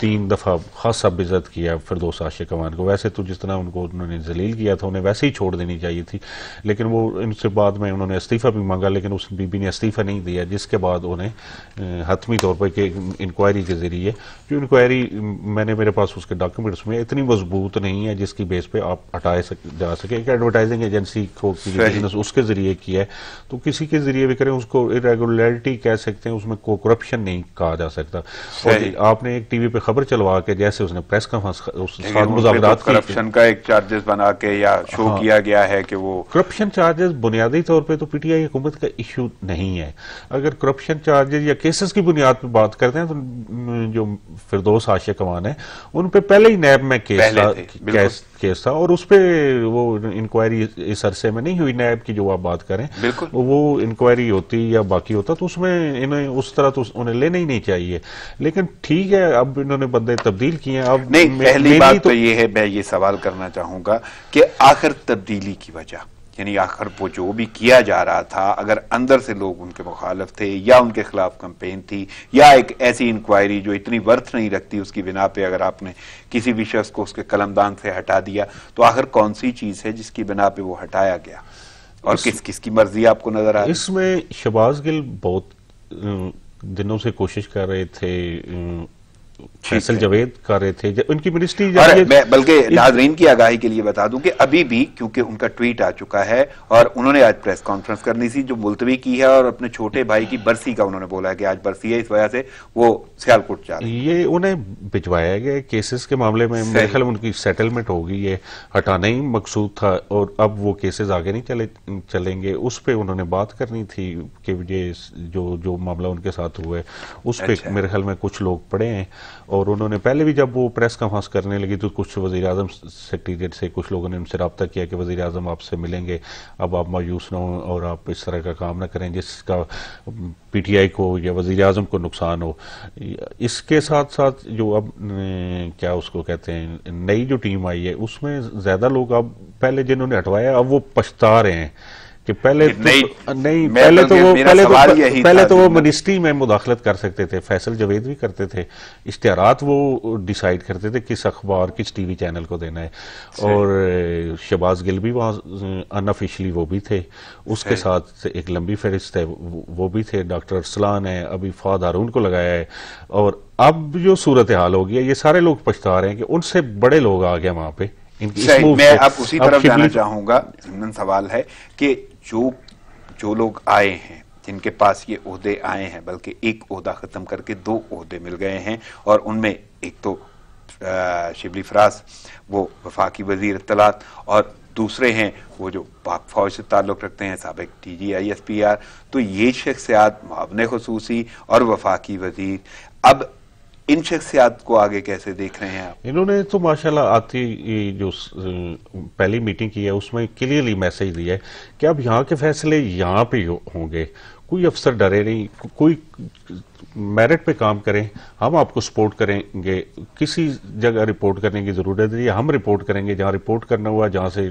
तीन दफ़ा खासा बिजत किया फिर दोस्त आशिक कमान को वैसे तो जिस तरह उनको उन्होंने जलील किया था उन्हें वैसे ही छोड़ देनी चाहिए थी लेकिन वो इनसे बाद में उन्होंने इस्तीफ़ा भी मांगा लेकिन उस बीबी ने इस्तीफ़ा नहीं दिया जिसके बाद उन्हें हतमी तौर पर इंक्वायरी के ज़रिए जो इंक्वायरी मैंने मेरे पास उसके डॉक्यूमेंट्स में इतनी मजबूत नहीं है जिसकी बेस पर आप हटाए जा सके एक एडवर्टाइजिंग एजेंसी को उसके ज़रिए की है तो किसी के ज़रिए भी करें उसको इरेगुलरिटी कह सकते हैं उसमें को करप्शन नहीं कहा जा सकता और आपने एक टीवी पे खबर चलवा के जैसे उसने प्रेस कॉन्फ्रेंस करप्शन का एक चार्जेस बना के या शो हाँ, किया गया है कि वो करप्शन चार्जेस बुनियादी तौर पर तो पीटीआई हुकूमत का इश्यू नहीं है अगर करप्शन चार्जेस या केसेस की बुनियाद पर बात करते हैं तो जो फिरदोस आशिया कमान है उन पर पहले ही नैब में केस केस था और उस पर वो इंक्वायरी इस अरसे में नहीं हुई नैब की जो आप बात करें बिल्कुल वो इंक्वायरी होती या बाकी होता तो उसमें इन्हें उस तरह तो उन्हें लेना ही नहीं चाहिए लेकिन ठीक है अब इन्होंने बंदे तब्दील किए अब नहीं पहली बात तो, तो ये है मैं ये सवाल करना चाहूंगा कि आखिर तब्दीली की वजह यानी आखिर वो जो भी किया जा रहा था अगर अंदर से लोग उनके मुखालफ थे या उनके खिलाफ कंपेन थी या एक ऐसी इंक्वायरी जो इतनी वर्थ नहीं रखती उसकी बिना पे अगर आपने किसी भी शख्स को उसके कलमदान से हटा दिया तो आखिर कौन सी चीज़ है जिसकी बिना पे वो हटाया गया और किस किसकी मर्जी आपको नजर आ रही इसमें शबाज गिल बहुत दिनों से कोशिश कर रहे थे फैसल जवेद कर रहे थे उनकी मिनिस्ट्री मैं बल्कि नाजरीन की आगाही के लिए बता दूं कि अभी भी क्योंकि उनका ट्वीट आ चुका है और उन्होंने आज प्रेस कॉन्फ्रेंस करनी थी जो मुलतवी की है और अपने छोटे भाई की बरसी का उन्होंने बोला है कि आज बरसी है इस वजह से वो सियालकोट जा ये उन्हें भिजवाया गया केसेस के मामले में मेरे ख्याल उनकी सेटलमेंट होगी ये हटाना ही मकसूद था और अब वो केसेस आगे नहीं चले चलेंगे उस पर उन्होंने बात करनी थी कि ये जो जो मामला उनके साथ हुआ है उस पर अच्छा। मेरे ख्याल में कुछ लोग पड़े हैं और उन्होंने पहले भी जब वो प्रेस कॉन्फ्रेंस करने लगी तो कुछ वजी अजम सेक्रेटेरिएट से कुछ लोगों ने उनसे रबता किया कि वजी अजम आपसे मिलेंगे अब आप मायूस ना हो और आप इस तरह का काम ना करें जिसका पी टी आई को या वजी अजम को नुकसान हो इसके साथ साथ जो अब क्या उसको कहते हैं नई जो टीम आई है उसमें ज़्यादा लोग अब पहले जिन्होंने हटवाया अब वो पछता रहे हैं कि पहले तो, नहीं, नहीं तो पहले तो वो पहले तो पहले तो वो मिनिस्ट्री में मुदाखलत कर सकते थे फैसल जवेद भी करते थे इश्तारात वो डिसाइड करते थे किस अखबार किस टीवी चैनल को देना है और शबाज गिल भी वहाँ अनऑफिशली वो भी थे उसके साथ एक लंबी फहरिस्त है वो भी थे डॉक्टर अरसलान है अभी फाद हारून को लगाया है और अब जो सूरत हाल हो होगी ये सारे लोग पछता रहे हैं कि उनसे बड़े लोग आ गए वहाँ पे मैं अब उसी तरफ जाना चाहूंगा सवाल है कि जो जो लोग आए हैं जिनके पास ये अहदे आए हैं बल्कि एक अहदा ख़त्म करके दो उहदे मिल गए हैं और उनमें एक तो शिबली फराज वो वफाकी वजीर इतलात और दूसरे हैं वो जो पाक फौज से ताल्लुक़ रखते हैं सबक T G I S P R तो ये शख्सियात मावन खसूसी और वफाकी वजीर अब इन शख्सियात को आगे कैसे देख रहे हैं आप इन्होंने तो माशाल्लाह आती जो पहली मीटिंग की है उसमें क्लियरली मैसेज दिया है कि अब यहाँ के फैसले यहाँ पे होंगे कोई अफसर डरे नहीं कोई मेरिट पे काम करें हम आपको सपोर्ट करेंगे किसी जगह रिपोर्ट करने की ज़रूरत नहीं हम रिपोर्ट करेंगे जहाँ रिपोर्ट करना हुआ जहाँ से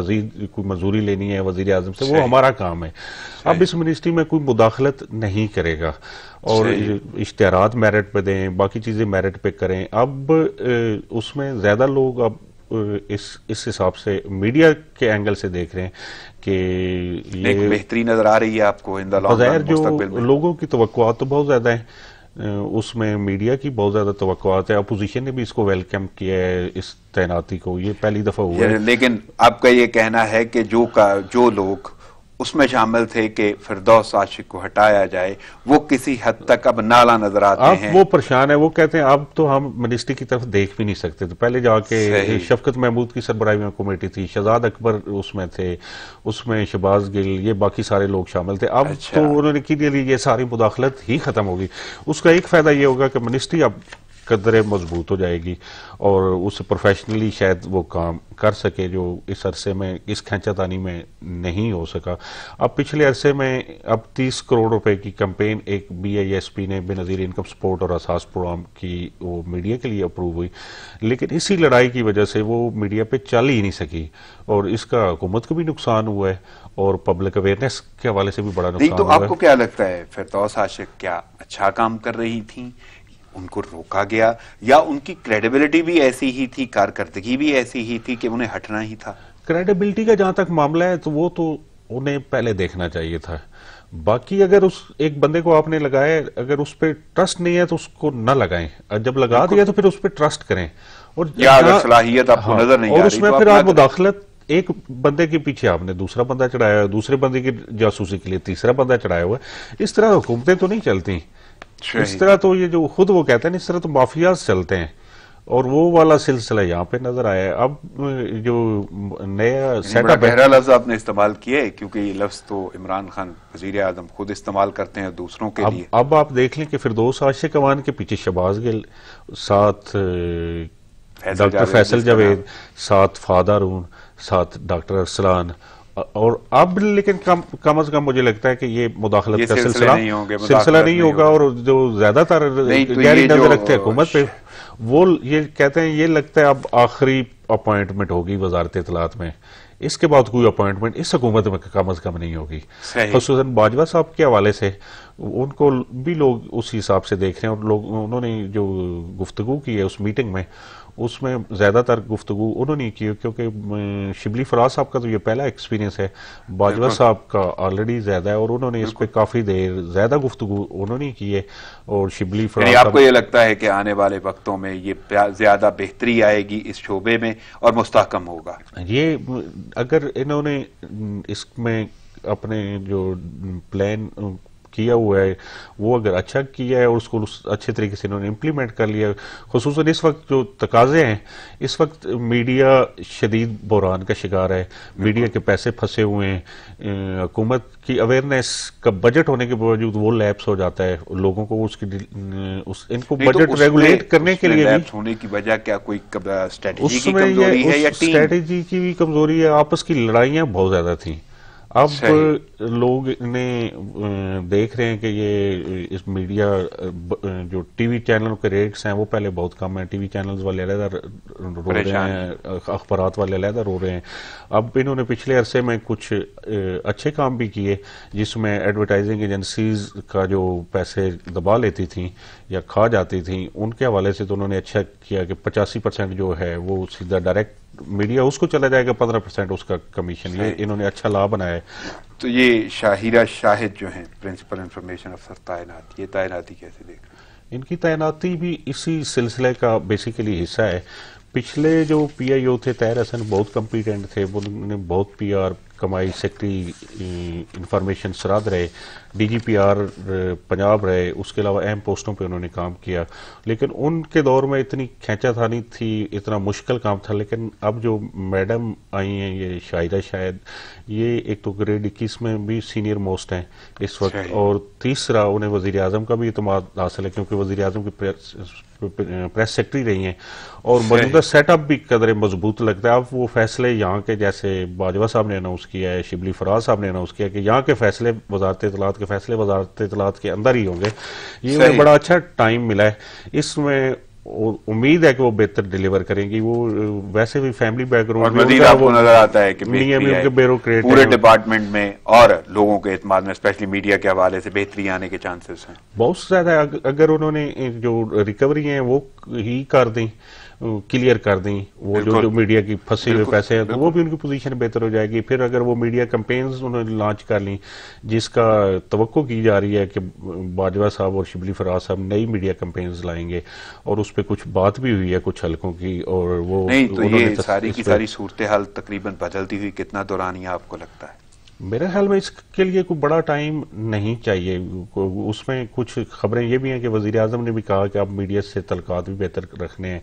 मजीद कोई मजदूरी लेनी है वजीर अजम से वो हमारा काम है अब इस मिनिस्ट्री में कोई मुदाखलत नहीं करेगा और इश्तहार मेरिट पे दें बाकी चीज़ें मेरिट पे करें अब उसमें ज़्यादा लोग अब इस इस हिसाब से मीडिया के एंगल से देख रहे हैं कि ये बेहतरी नजर आ रही है आपको इन जो लोगों की तो बहुत ज्यादा है उसमें मीडिया की बहुत ज्यादा तो है अपोजिशन ने भी इसको वेलकम किया है इस तैनाती को ये पहली दफा हुआ है लेकिन आपका ये कहना है कि जो का जो लोग उसमें शामिल थे कि फिरदौस आशिक को हटाया जाए वो किसी हद तक अब नाला नजर आते आप हैं वो परेशान है वो कहते हैं अब तो हम मिनिस्ट्री की तरफ देख भी नहीं सकते तो पहले जाके शफकत महमूद की सरबराही में कमेटी थी शहजाद अकबर उसमें थे उसमें शहबाज गिल ये बाकी सारे लोग शामिल थे अब अच्छा। तो उन्होंने की ये सारी मुदाखलत ही खत्म होगी उसका एक फायदा ये होगा कि मिनिस्ट्री अब कदर मजबूत हो जाएगी और उस प्रोफेशनली शायद वो काम कर सके जो इस अरसे में इस खेचातानी में नहीं हो सका अब पिछले अरसे में अब 30 करोड़ रुपए की कंपेन एक पी ने बेनज़ीर इनकम सपोर्ट और असास प्रोग्राम की वो मीडिया के लिए अप्रूव हुई लेकिन इसी लड़ाई की वजह से वो मीडिया पे चल ही नहीं सकी और इसका हुकूमत को भी नुकसान हुआ है और पब्लिक अवेयरनेस के हवाले से भी बड़ा तो नुकसान तो आपको क्या लगता है फिर तो क्या अच्छा काम कर रही थी उनको रोका गया या उनकी क्रेडिबिलिटी भी ऐसी ही थी कारकर्दगी भी ऐसी ही थी कि उन्हें हटना ही था क्रेडिबिलिटी का जहां तक मामला है तो वो तो उन्हें पहले देखना चाहिए था बाकी अगर उस एक बंदे को आपने लगाया अगर उस पर ट्रस्ट नहीं है तो उसको ना लगाएं जब लगा दिया तो फिर उस पर ट्रस्ट करें और या अगर सलाहियत आपको हाँ, नजर नहीं और उसमें तो फिर आप मुदाखलत एक बंदे के पीछे आपने दूसरा बंदा चढ़ाया दूसरे बंदे की जासूसी के लिए तीसरा बंदा चढ़ाया हुआ इस तरह हुकूमतें तो नहीं चलती अच्छा इस तरह तो ये जो खुद वो कहते हैं इस तरह तो माफिया चलते हैं और वो वाला सिलसिला यहाँ पे नजर आया है अब जो नया सेटअप बहरा लफ्ज आपने इस्तेमाल किया है क्योंकि ये लफ्ज तो इमरान खान वजीर आजम खुद इस्तेमाल करते हैं दूसरों के अब, लिए अब आप देख लें कि फिर दो आशिक अवान के पीछे शबाज गिल साथ डॉक्टर फैसल जावेद साथ फादारून साथ डॉक्टर अरसलान और अब लेकिन कम कम अज कम मुझे लगता है कि ये मुदाखलत का सिलसिला सिलसिला नहीं होगा हो और जो ज्यादातर तो गहरी नजर रखते हैं हुकूमत पे अच्छा। वो ये कहते हैं ये लगता है अब आखिरी अपॉइंटमेंट होगी वजारत इतलात में इसके बाद कोई अपॉइंटमेंट इस हुकूमत में कम अज कम नहीं होगी खसूस बाजवा साहब के हवाले से उनको भी लोग उस हिसाब से देख रहे हैं और लोग उन्होंने जो गुफ्तगु की है उस मीटिंग में उसमें ज़्यादातर गुफ्तु उन्होंने की क्योंकि शिबली फराज साहब का तो ये पहला एक्सपीरियंस है बाजवा साहब का ऑलरेडी ज़्यादा है और उन्होंने इस पर काफ़ी देर ज़्यादा गुफ्तु उन्होंने की है और शिबली फराज आपको ये लगता है कि आने वाले वक्तों में ये ज़्यादा बेहतरी आएगी इस शोबे में और मुस्तकम होगा ये अगर इन्होंने इसमें अपने जो प्लान किया हुआ है वो अगर अच्छा किया है और उसको अच्छे तरीके से इन्होंने इम्प्लीमेंट कर लिया खसूस इस वक्त जो तकाजे हैं इस वक्त मीडिया शदीद बहरान का शिकार है मीडिया के पैसे फंसे हुए हैं हुकूमत की अवेयरनेस का बजट होने के बावजूद वो लैप्स हो जाता है लोगों को उसकी उस, इनको बजट तो रेगुलेट करने के लिए लैप्स होने की वजह क्या कोई की कमजोरी है की भी कमजोरी है आपस की लड़ाइयाँ बहुत ज्यादा थी अब लोग ने देख रहे हैं कि ये इस मीडिया जो टीवी चैनल के रेट्स हैं वो पहले बहुत कम है टीवी चैनल्स वाले अलग रो रहे हैं अखबार वाले अलग रो रहे हैं अब इन्होंने पिछले अरसे में कुछ अच्छे काम भी किए जिसमें एडवर्टाइजिंग एजेंसीज का जो पैसे दबा लेती थी या खा जाती थी उनके हवाले से तो उन्होंने अच्छा किया कि पचासी परसेंट जो है वो सीधा डायरेक्ट मीडिया उसको चला जाएगा पंद्रह परसेंट उसका कमीशन ये इन्होंने अच्छा लाभ बनाया है तो ये शाहिरा शाहिद जो हैं प्रिंसिपल इंफॉर्मेशन अफसर तैनात ये तैनाती कैसे देख रहे हैं इनकी तैनाती भी इसी सिलसिले का बेसिकली हिस्सा है पिछले जो पीआईओ थे तहर हसन बहुत कम्पिटेंट थे उन्होंने बहुत पीआर कमाई सेक्रेटरी इंफॉर्मेशन सराद रहे डीजीपीआर पंजाब रहे उसके अलावा अहम पोस्टों पे उन्होंने काम किया लेकिन उनके दौर में इतनी था नहीं थी इतना मुश्किल काम था लेकिन अब जो मैडम आई हैं ये शायदा शायद ये एक तो ग्रेड इक्कीस में भी सीनियर मोस्ट हैं इस वक्त अच्छा। और तीसरा उन्हें वजीर अजम का भी इतम हासिल है क्योंकि वजीर अजम की प्रेस सेक्रेटरी रही हैं और मौजूदा सेटअप भी कदर मजबूत लगता है अब वो फैसले यहाँ के जैसे बाजवा साहब ने अनाउंस किया है शिबली फराज साहब ने अनाउंस किया कि यहाँ के फैसले वजारत इतलात के फैसले वजारत इतलात के अंदर ही होंगे ये बड़ा अच्छा टाइम मिला है इसमें उम्मीद है कि वो बेहतर डिलीवर करेंगी वो वैसे भी फैमिली बैकग्राउंड आपको नजर आता है कि उनके ब्यूरोक्रेट पूरे डिपार्टमेंट में और लोगों के अतमाद में स्पेशली मीडिया के हवाले से बेहतरी आने के चांसेस हैं बहुत ज्यादा अगर उन्होंने जो रिकवरी है वो ही कर दी क्लियर कर दें वो जो जो मीडिया की फंसे हुए पैसे हैं तो वो भी उनकी पोजीशन बेहतर हो जाएगी फिर अगर वो मीडिया कंपेन्स उन्होंने लॉन्च कर ली जिसका तो की जा रही है कि बाजवा साहब और शिबली फराज साहब नई मीडिया कंपेन्स लाएंगे और उस पर कुछ बात भी हुई है कुछ हल्कों की और वो नहीं तो ये सारी की सारी सूरत हाल तकरीबन बदलती हुई कितना दौरान आपको लगता है मेरे ख्याल में इसके लिए कोई बड़ा टाइम नहीं चाहिए उसमें कुछ खबरें ये भी हैं कि वजीर अजम ने भी कहा कि आप मीडिया से तलकात भी बेहतर रखने हैं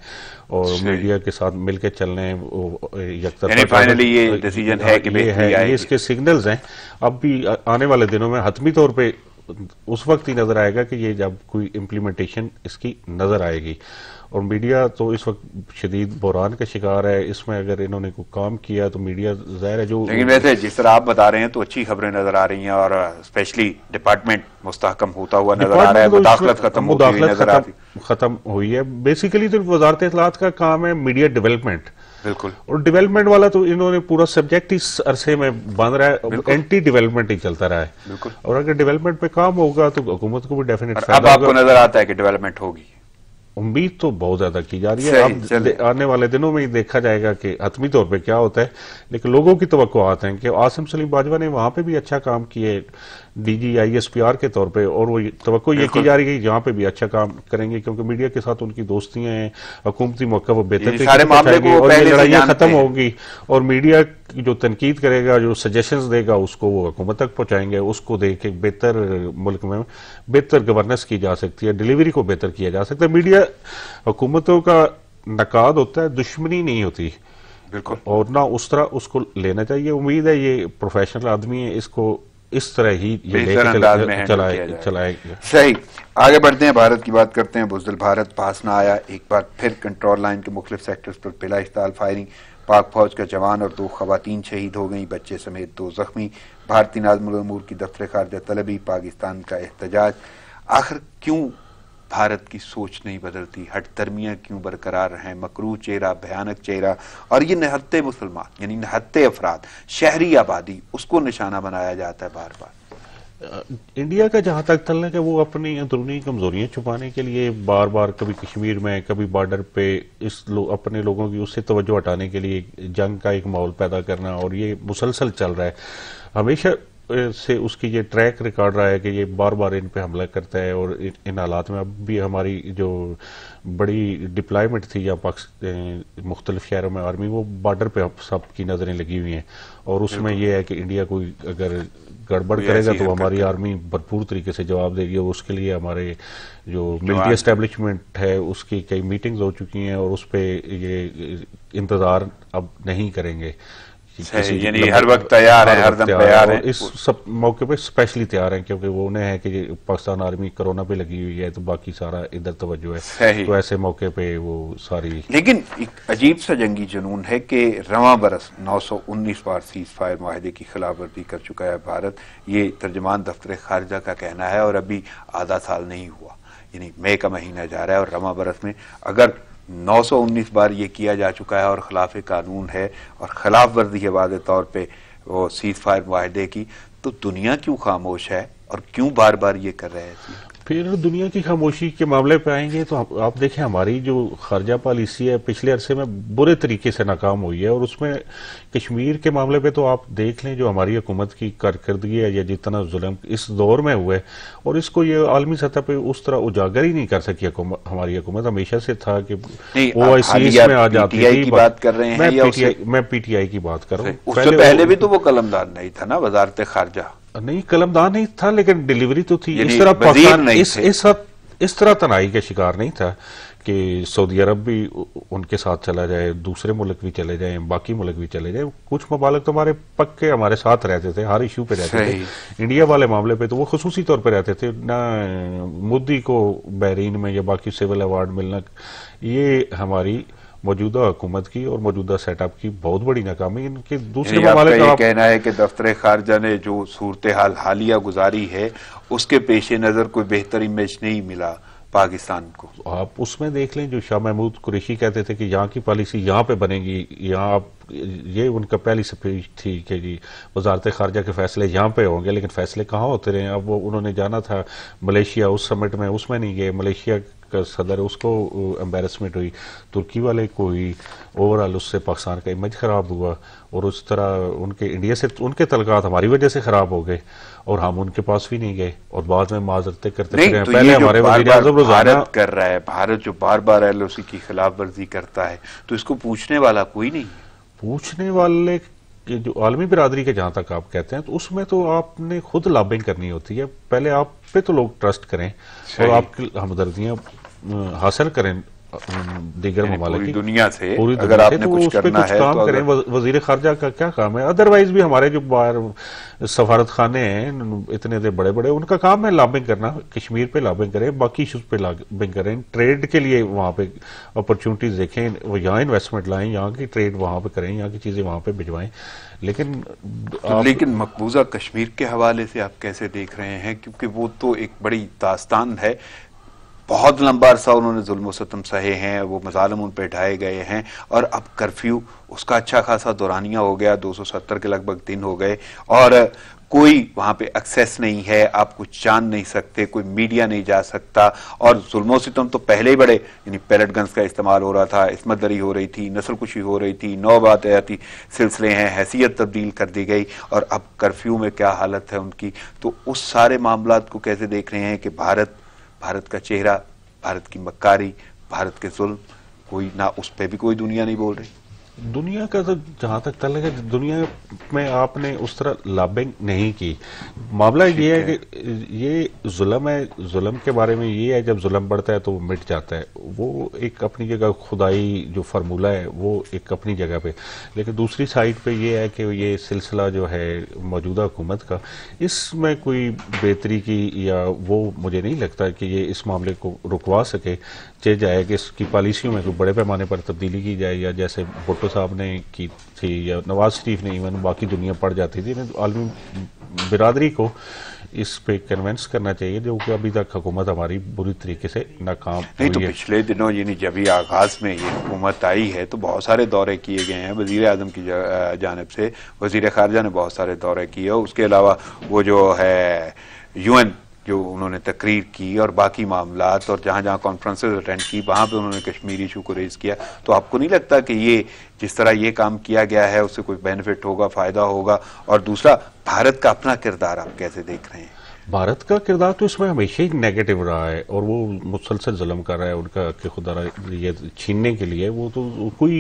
और मीडिया के साथ मिलकर चलने फाइनली ये डिसीजन है कि ये है ये इसके सिग्नल्स हैं अब भी आने वाले दिनों में हतमी तौर पर उस वक्त ही नजर आएगा कि ये जब कोई इम्प्लीमेंटेशन इसकी नजर आएगी और मीडिया तो इस वक्त शदीद बहरान का शिकार है इसमें अगर इन्होंने कोई काम किया तो मीडिया जाहिर है जो लेकिन वैसे जिस तरह आप बता रहे हैं तो अच्छी खबरें नजर आ रही हैं और स्पेशली डिपार्टमेंट मुस्तकम होता हुआ नजर आ रहा है तो मुदाखलत खत्म मुदाखलत खत्म हुई है बेसिकली तो वजारत इतलात का काम है मीडिया डेवलपमेंट बिल्कुल और डेवलपमेंट वाला तो इन्होंने पूरा सब्जेक्ट इस अरसे में बांध रहा है एंटी डेवलपमेंट ही चलता रहा है बिल्कुल और अगर डेवलपमेंट पे काम होगा तो हुकूमत को भी डेफिनेट अब आपको नजर आता है कि डेवलपमेंट होगी उम्मीद तो बहुत ज्यादा की जा रही है अब आने वाले दिनों में ही देखा जाएगा कि हतमी तौर पे क्या होता है लेकिन लोगों की तो हैं कि आसिम सलीम बाजवा ने वहां पे भी अच्छा काम किए डीजी आर के तौर पे और वो तो ये की जा रही है जहाँ यहाँ पे भी अच्छा काम करेंगे क्योंकि मीडिया के साथ उनकी दोस्तियां हैं हुकूमती मौका वो बेहतर लड़ाइयाँ खत्म होगी और मीडिया जो तनकीद करेगा जो सजेशन देगा उसको वो हुकूमत तक पहुंचाएंगे उसको देख के बेहतर मुल्क में बेहतर गवर्नेंस की जा सकती है डिलीवरी को बेहतर किया जा सकता है मीडिया हुकूमतों का नकाद होता है दुश्मनी नहीं होती बिल्कुल और ना उस तरह उसको लेना चाहिए उम्मीद है ये प्रोफेशनल आदमी है इसको इस तरह ही सही आगे बढ़ते हैं भारत की बात करते हैं बुजदिल भारत पास न आया एक बार फिर कंट्रोल लाइन के मुख्तु सेक्टर्स पर बिला इश्ताल फायरिंग पाक फौज का जवान और दो खातन शहीद हो गई बच्चे समेत दो जख्मी भारतीय नाजमूर की दफ्तर खारजा तलबी पाकिस्तान का एहतजाज आखिर क्यों भारत की सोच नहीं बदलती हट क्यों बरकरार हैं मकरू चेहरा भयानक चेहरा और ये नहत्ते मुसलमान यानी नहत्ते अफराद शहरी आबादी उसको निशाना बनाया जाता है बार बार इंडिया का जहाँ तक तल का वो अपनी अंदरूनी कमजोरियाँ छुपाने के लिए बार बार कभी कश्मीर में कभी बॉर्डर पे इस लो, अपने लोगों की उससे तवज्जो हटाने के लिए जंग का एक माहौल पैदा करना और ये मुसलसल चल रहा है हमेशा से उसकी ये ट्रैक रिकॉर्ड रहा है कि ये बार बार इन पे हमला करता है और इन हालात में अब भी हमारी जो बड़ी डिप्लॉयमेंट थी या पाकिस्तान मुख्तलिफ शहरों में आर्मी वो बॉर्डर पे सब की नज़रें लगी हुई हैं और उसमें यह है कि इंडिया कोई अगर गड़बड़ करेगा तो हमारी आर्मी भरपूर तरीके से जवाब देगी और उसके लिए हमारे जो मिलिट्री तो एस्टेब्लिशमेंट है उसकी कई मीटिंग्स हो चुकी हैं और उस पर ये इंतज़ार अब नहीं करेंगे यानी हर वक्त तैयार है हर तैयार है इस सब मौके पे स्पेशली तैयार हैं क्योंकि वो उन्हें है कि पाकिस्तान आर्मी कोरोना पे लगी हुई है तो बाकी सारा इधर तवज्जो है तो ऐसे मौके पे वो सारी लेकिन एक अजीब सा जंगी जुनून है कि रवा बरस नौ सौ उन्नीस बार सीज फायर माहे की खिलाफ वर्जी कर चुका है भारत ये तर्जमान दफ्तर खारजा का कहना है और अभी आधा साल नहीं हुआ यानी मई का महीना जा रहा है और रवा बरस में अगर नौ सौ उन्नीस बार ये किया जा चुका है और खिलाफ कानून है और खिलाफ वर्जी है वाज तौर पर वो सीज फायर माहे की तो दुनिया क्यों खामोश है और क्यों बार बार ये कर रहे हैं फिर दुनिया की खामोशी के मामले पे आएंगे तो आप, आप देखें हमारी जो खर्जा पॉलिसी है पिछले अरसे में बुरे तरीके से नाकाम हुई है और उसमें कश्मीर के मामले पे तो आप देख लें जो हमारी हुकूमत की कारकर्दगी है या जितना जुल्म इस दौर में हुआ है और इसको ये आलमी सतह पे उस तरह उजागर ही नहीं कर सकी हमारी हुकूमत हमेशा से था कि ओ आई सी में आ जाती है मैं पीटीआई की बात कर रहा हूँ पहले भी तो वो कलमदार नहीं था ना वजारत खारजा नहीं कलमदान नहीं था लेकिन डिलीवरी तो थी इस तरह पाकिस्तान इस इस इस तरह तनाई का शिकार नहीं था कि सऊदी अरब भी उनके साथ चला जाए दूसरे मुल्क भी चले जाए बाकी मुल्क भी चले जाए कुछ ममालक तो हमारे पक्के हमारे साथ रहते थे हर इशू पे रहते थे इंडिया वाले मामले पे तो वो खसूसी तौर पे रहते थे ना मोदी को बहरीन में या बाकी सिविल अवार्ड मिलना ये हमारी मौजूदा हुकूमत की और मौजूदा सेटअप की बहुत बड़ी नाकामी इनके दूसरे ममालिक का कहना है कि दफ्तर खारजा ने जो सूरत हाल हालिया गुजारी है उसके पेश नज़र कोई बेहतर इमेज नहीं मिला पाकिस्तान को आप उसमें देख लें जो शाह महमूद कुरेशी कहते थे कि यहाँ की पॉलिसी यहाँ पे बनेगी यहाँ आप ये उनका पहली स्पीच थी कि जी वजारत खारजा के फैसले यहाँ पे होंगे लेकिन फैसले कहाँ होते रहे अब वो उन्होंने जाना था मलेशिया उस समिट में उसमें नहीं गए मलेशिया का सदर उसको एम्बेरसमेंट हुई तुर्की वाले को हुई ओवरऑल उससे पाकिस्तान का इमेज ख़राब हुआ और उस तरह उनके इंडिया से तो उनके तलकात हमारी वजह से ख़राब हो गए और हम उनके पास भी नहीं गए और बाद में माजरते करते नहीं, तो पहले हमारे भारत कर रहा है भारत जो बार बार एल की खिलाफ वर्जी करता है तो इसको पूछने वाला कोई नहीं है पूछने वाले के जो आलमी बिरादरी के जहां तक आप कहते हैं तो उसमें तो आपने खुद लाबिंग करनी होती है पहले आप पे तो लोग ट्रस्ट करें और आपकी हमदर्दियां हासिल करें दीगर ममालिक दुनिया से पूरी अगर आपने तो कुछ करना कुछ है काम तो करें अगर... वजीर खारजा का क्या काम है अदरवाइज भी हमारे जो बाहर सफारत खाने हैं इतने से बड़े बड़े उनका काम है लॉबिंग करना कश्मीर पे लॉबिंग करें बाकी इशूज पे लॉबिंग करें ट्रेड के लिए वहां पे अपॉर्चुनिटीज देखें यहाँ इन्वेस्टमेंट लाएं यहाँ की ट्रेड वहां पे करें यहाँ की चीजें वहां पे भिजवाएं लेकिन तो आप... लेकिन मकबूजा कश्मीर के हवाले से आप कैसे देख रहे हैं क्योंकि वो तो एक बड़ी दास्तान है बहुत लंबा अरसा उन्होंने जुल्म सितम सहे हैं वो मजालम उन पर ढाए गए हैं और अब कर्फ्यू उसका अच्छा खासा दौरानिया हो गया 270 के लगभग दिन हो गए और कोई वहाँ पे एक्सेस नहीं है आप कुछ जान नहीं सकते कोई मीडिया नहीं जा सकता और जुल्मो सितम तो पहले ही बड़े यानी पैरट गन्स का इस्तेमाल हो रहा था इसमत दरी हो रही थी नस्ल कुशी हो रही थी नौ आती सिलसिले हैं हैसियत तब्दील कर दी गई और अब कर्फ्यू में क्या हालत है उनकी तो उस सारे मामला को कैसे देख रहे हैं कि भारत भारत का चेहरा भारत की मक्कारी भारत के जुल्म कोई ना उस पर भी कोई दुनिया नहीं बोल रही दुनिया का तो जहाँ तक तलक है दुनिया में आपने उस तरह लॉबिंग नहीं की मामला ये है कि ये जुल्म है जुल्म के बारे में ये है जब जुल्म बढ़ता है तो वो मिट जाता है वो एक अपनी जगह खुदाई जो फार्मूला है वो एक अपनी जगह पे लेकिन दूसरी साइड पे ये है कि ये सिलसिला जो है मौजूदा हुकूमत का इसमें कोई बेहतरी की या वो मुझे नहीं लगता कि ये इस मामले को रुकवा सके चे जाए कि इसकी पॉलिसियों में कोई बड़े पैमाने पर तब्दीली की जाए या जैसे भुट्टो साहब ने की थी या नवाज शरीफ ने इवन बाकी दुनिया पड़ जाती थी तो आलमी बिरादरी को इस पे कन्वेंस करना चाहिए जो कि अभी तक हुकूमत हमारी बुरी तरीके से नाकाम नहीं तो पिछले दिनों यानी जब ही आगाज में ये हुकूमत आई है तो बहुत सारे दौरे किए गए हैं वजीर अजम की जानब से वजीर खारजा ने बहुत सारे दौरे किए उसके अलावा वो जो है यूएन जो उन्होंने तकरीर की और बाकी मामला और जहाँ जहाँ कॉन्फ्रेंस अटेंड की वहाँ पर उन्होंने कश्मीर इशू को रेज़ किया तो आपको नहीं लगता कि ये जिस तरह ये काम किया गया है उससे कोई बेनिफिट होगा फ़ायदा होगा और दूसरा भारत का अपना किरदार आप कैसे देख रहे हैं भारत का किरदार तो इसमें हमेशा ही नेगेटिव रहा है और वो मुसलसल जुलम कर रहा है उनका कि खुदा ये छीनने के लिए वो तो कोई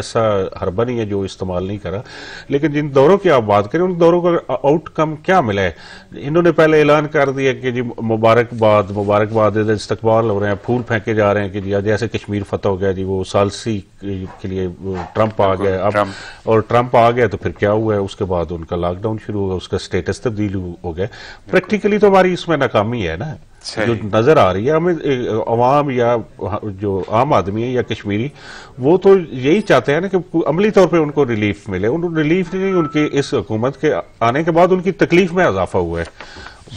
ऐसा हरबा नहीं है जो इस्तेमाल नहीं करा लेकिन जिन दौरों की आप बात करें उन दौरों का आउटकम क्या मिला है इन्होंने पहले ऐलान कर दिया कि जी मुबारकबाद मुबारकबाद इस्तकबाल हो रहे हैं फूल फेंके जा रहे हैं कि जी जैसे कश्मीर फतह हो गया जी वो सालसी के लिए ट्रंप आ गया अब और ट्रंप आ गया तो फिर क्या हुआ है उसके बाद उनका लॉकडाउन शुरू हो गया उसका स्टेटस तब्दील हो गया प्रैक्टिकली तो हमारी इसमें नाकामी है ना जो नजर आ रही है हमें अवाम या जो आम आदमी है या कश्मीरी वो तो यही चाहते हैं ना कि अमली तौर पे उनको रिलीफ मिले उन रिलीफ नहीं उनकी इस हुकूमत के आने के बाद उनकी तकलीफ में इजाफा हुआ है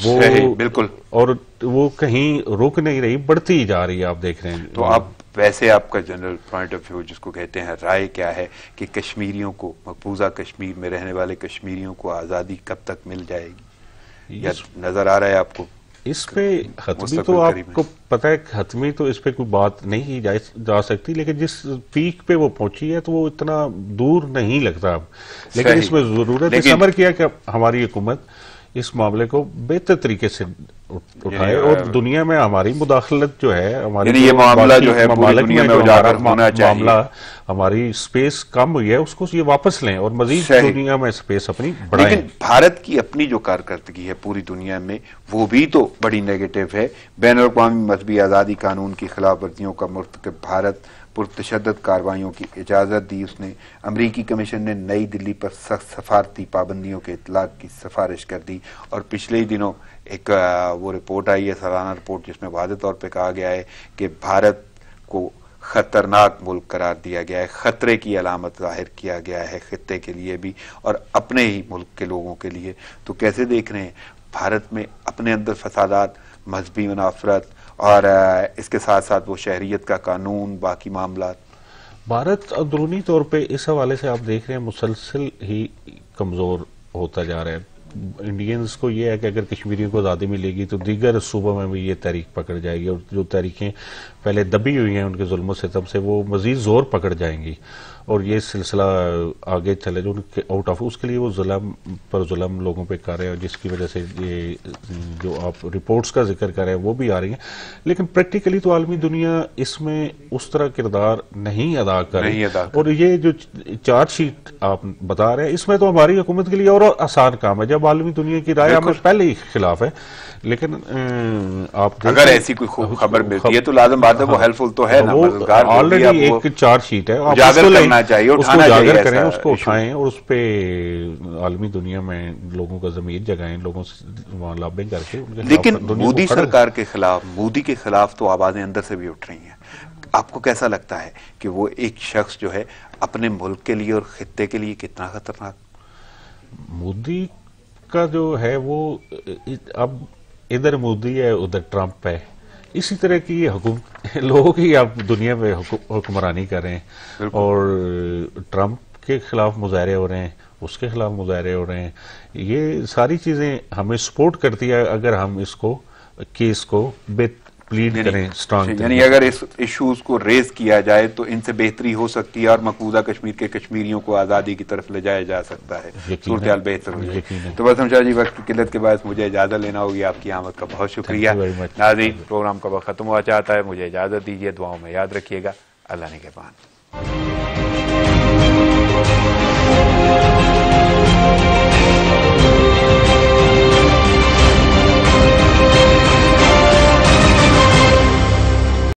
वो बिल्कुल और वो कहीं रुक नहीं रही बढ़ती जा रही है आप देख रहे हैं तो आप वैसे आपका जनरल पॉइंट ऑफ व्यू जिसको कहते हैं राय क्या है कि कश्मीरियों को मकबूजा कश्मीर में रहने वाले कश्मीरियों को आज़ादी कब तक मिल जाएगी या नजर आ रहा है आपको इस पे हतमी तो आपको पता है हतमी तो इस पे कोई बात नहीं की जा, जा सकती लेकिन जिस पीक पे वो पहुंची है तो वो इतना दूर नहीं लगता अब लेकिन इसमें जरूरत है समर किया कि हमारी हुकूमत इस मामले को बेहतर तरीके से उठाए और दुनिया में हमारी मुदाखलत जो है हमारी ये मामला जो है दुनिया में उजागर होना चाहिए मामला हमारी स्पेस कम हुई है उसको ये वापस लें और मजीद दुनिया में स्पेस अपनी बढ़ाएं लेकिन भारत की अपनी जो कारकर्दगी है पूरी दुनिया में वो भी तो बड़ी नेगेटिव है बैन अवी मजहबी आज़ादी कानून की खिलाफ वर्जियों का मुर्तकब भारत पुरतशद कार्रवाईों की इजाज़त दी उसने अमरीकी कमीशन ने नई दिल्ली पर सख्त सफारती पाबंदियों के इतलाक की सिफारिश कर दी और पिछले ही दिनों एक वो रिपोर्ट आई है सालाना रिपोर्ट जिसमें वादे तौर पर कहा गया है कि भारत को ख़तरनाक मुल्क करार दिया गया है ख़तरे की अलामत जाहिर किया गया है ख़त्े के लिए भी और अपने ही मुल्क के लोगों के लिए तो कैसे देख रहे हैं भारत में अपने अंदर फसादात मजहबी मुनाफरत और इसके साथ साथ वो शहरीत का कानून बाकी मामला भारत अंदरूनी तौर पर इस हवाले से आप देख रहे हैं मुसलसल ही कमज़ोर होता जा रहा है इंडियंस को यह है कि अगर कश्मीरियों को आज़ादी मिलेगी तो दीगर सूबों में भी ये तहरीक पकड़ जाएगी और जो तहरीकें पहले दबी हुई हैं उनके जुल्म तब से वो मज़ीद ज़ोर पकड़ जाएंगी और ये सिलसिला आगे चले जो उनके आउट ऑफ उसके लिए वो जुलम पर जुलम लोगों पे कर रहे हैं जिसकी वजह से ये जो आप रिपोर्ट्स का जिक्र कर रहे हैं वो भी आ रही हैं लेकिन प्रैक्टिकली तो आलमी दुनिया इसमें उस तरह किरदार नहीं अदा कर रही और ये जो चार्जशीट आप बता रहे हैं इसमें तो हमारी हुकूमत के लिए और आसान काम है जब आलमी दुनिया की राय हमें पहले ही खिलाफ है लेकिन आप अगर ऐसी कोई खबर मिलती है तो लाजम बात है वो हेल्पफुल हाँ। तो है ऑलरेडी एक चार्जशीट है करना चाहिए उठाना उसको चाहिए करें उसको उठाएं और उस पर आलमी दुनिया में लोगों का जमीर जगाएं लोगों से वहां लॉबिंग करके लेकिन मोदी सरकार के खिलाफ मोदी के खिलाफ तो आवाजें अंदर से भी उठ रही हैं आपको कैसा लगता है कि वो एक शख्स जो है अपने मुल्क के लिए और खत्ते के लिए कितना खतरनाक मोदी का जो है वो अब इधर मोदी है उधर ट्रंप है इसी तरह की [laughs] लोगों की आप दुनिया में हुक्मरानी कर रहे हैं और ट्रंप के खिलाफ मुजाहरे हो रहे हैं उसके खिलाफ मुजाहरे हो रहे हैं ये सारी चीज़ें हमें सपोर्ट करती है अगर हम इसको केस को बेहतर प्लीड करें स्ट्रांग अच्छा, यानी अगर इस इश्यूज को रेज किया जाए तो इनसे बेहतरी हो सकती है और मकबूजा कश्मीर के कश्मीरियों को आज़ादी की तरफ ले जाया जा सकता है सूरत बेहतर हो जाए तो बस हम जी वक्त की किल्लत के बाद मुझे इजाज़त लेना होगी आपकी आमद का बहुत शुक्रिया नाजी प्रोग्राम का वक्त ख़त्म हुआ चाहता है मुझे इजाज़त दीजिए दुआओं में याद रखिएगा अल्लाह ने के पान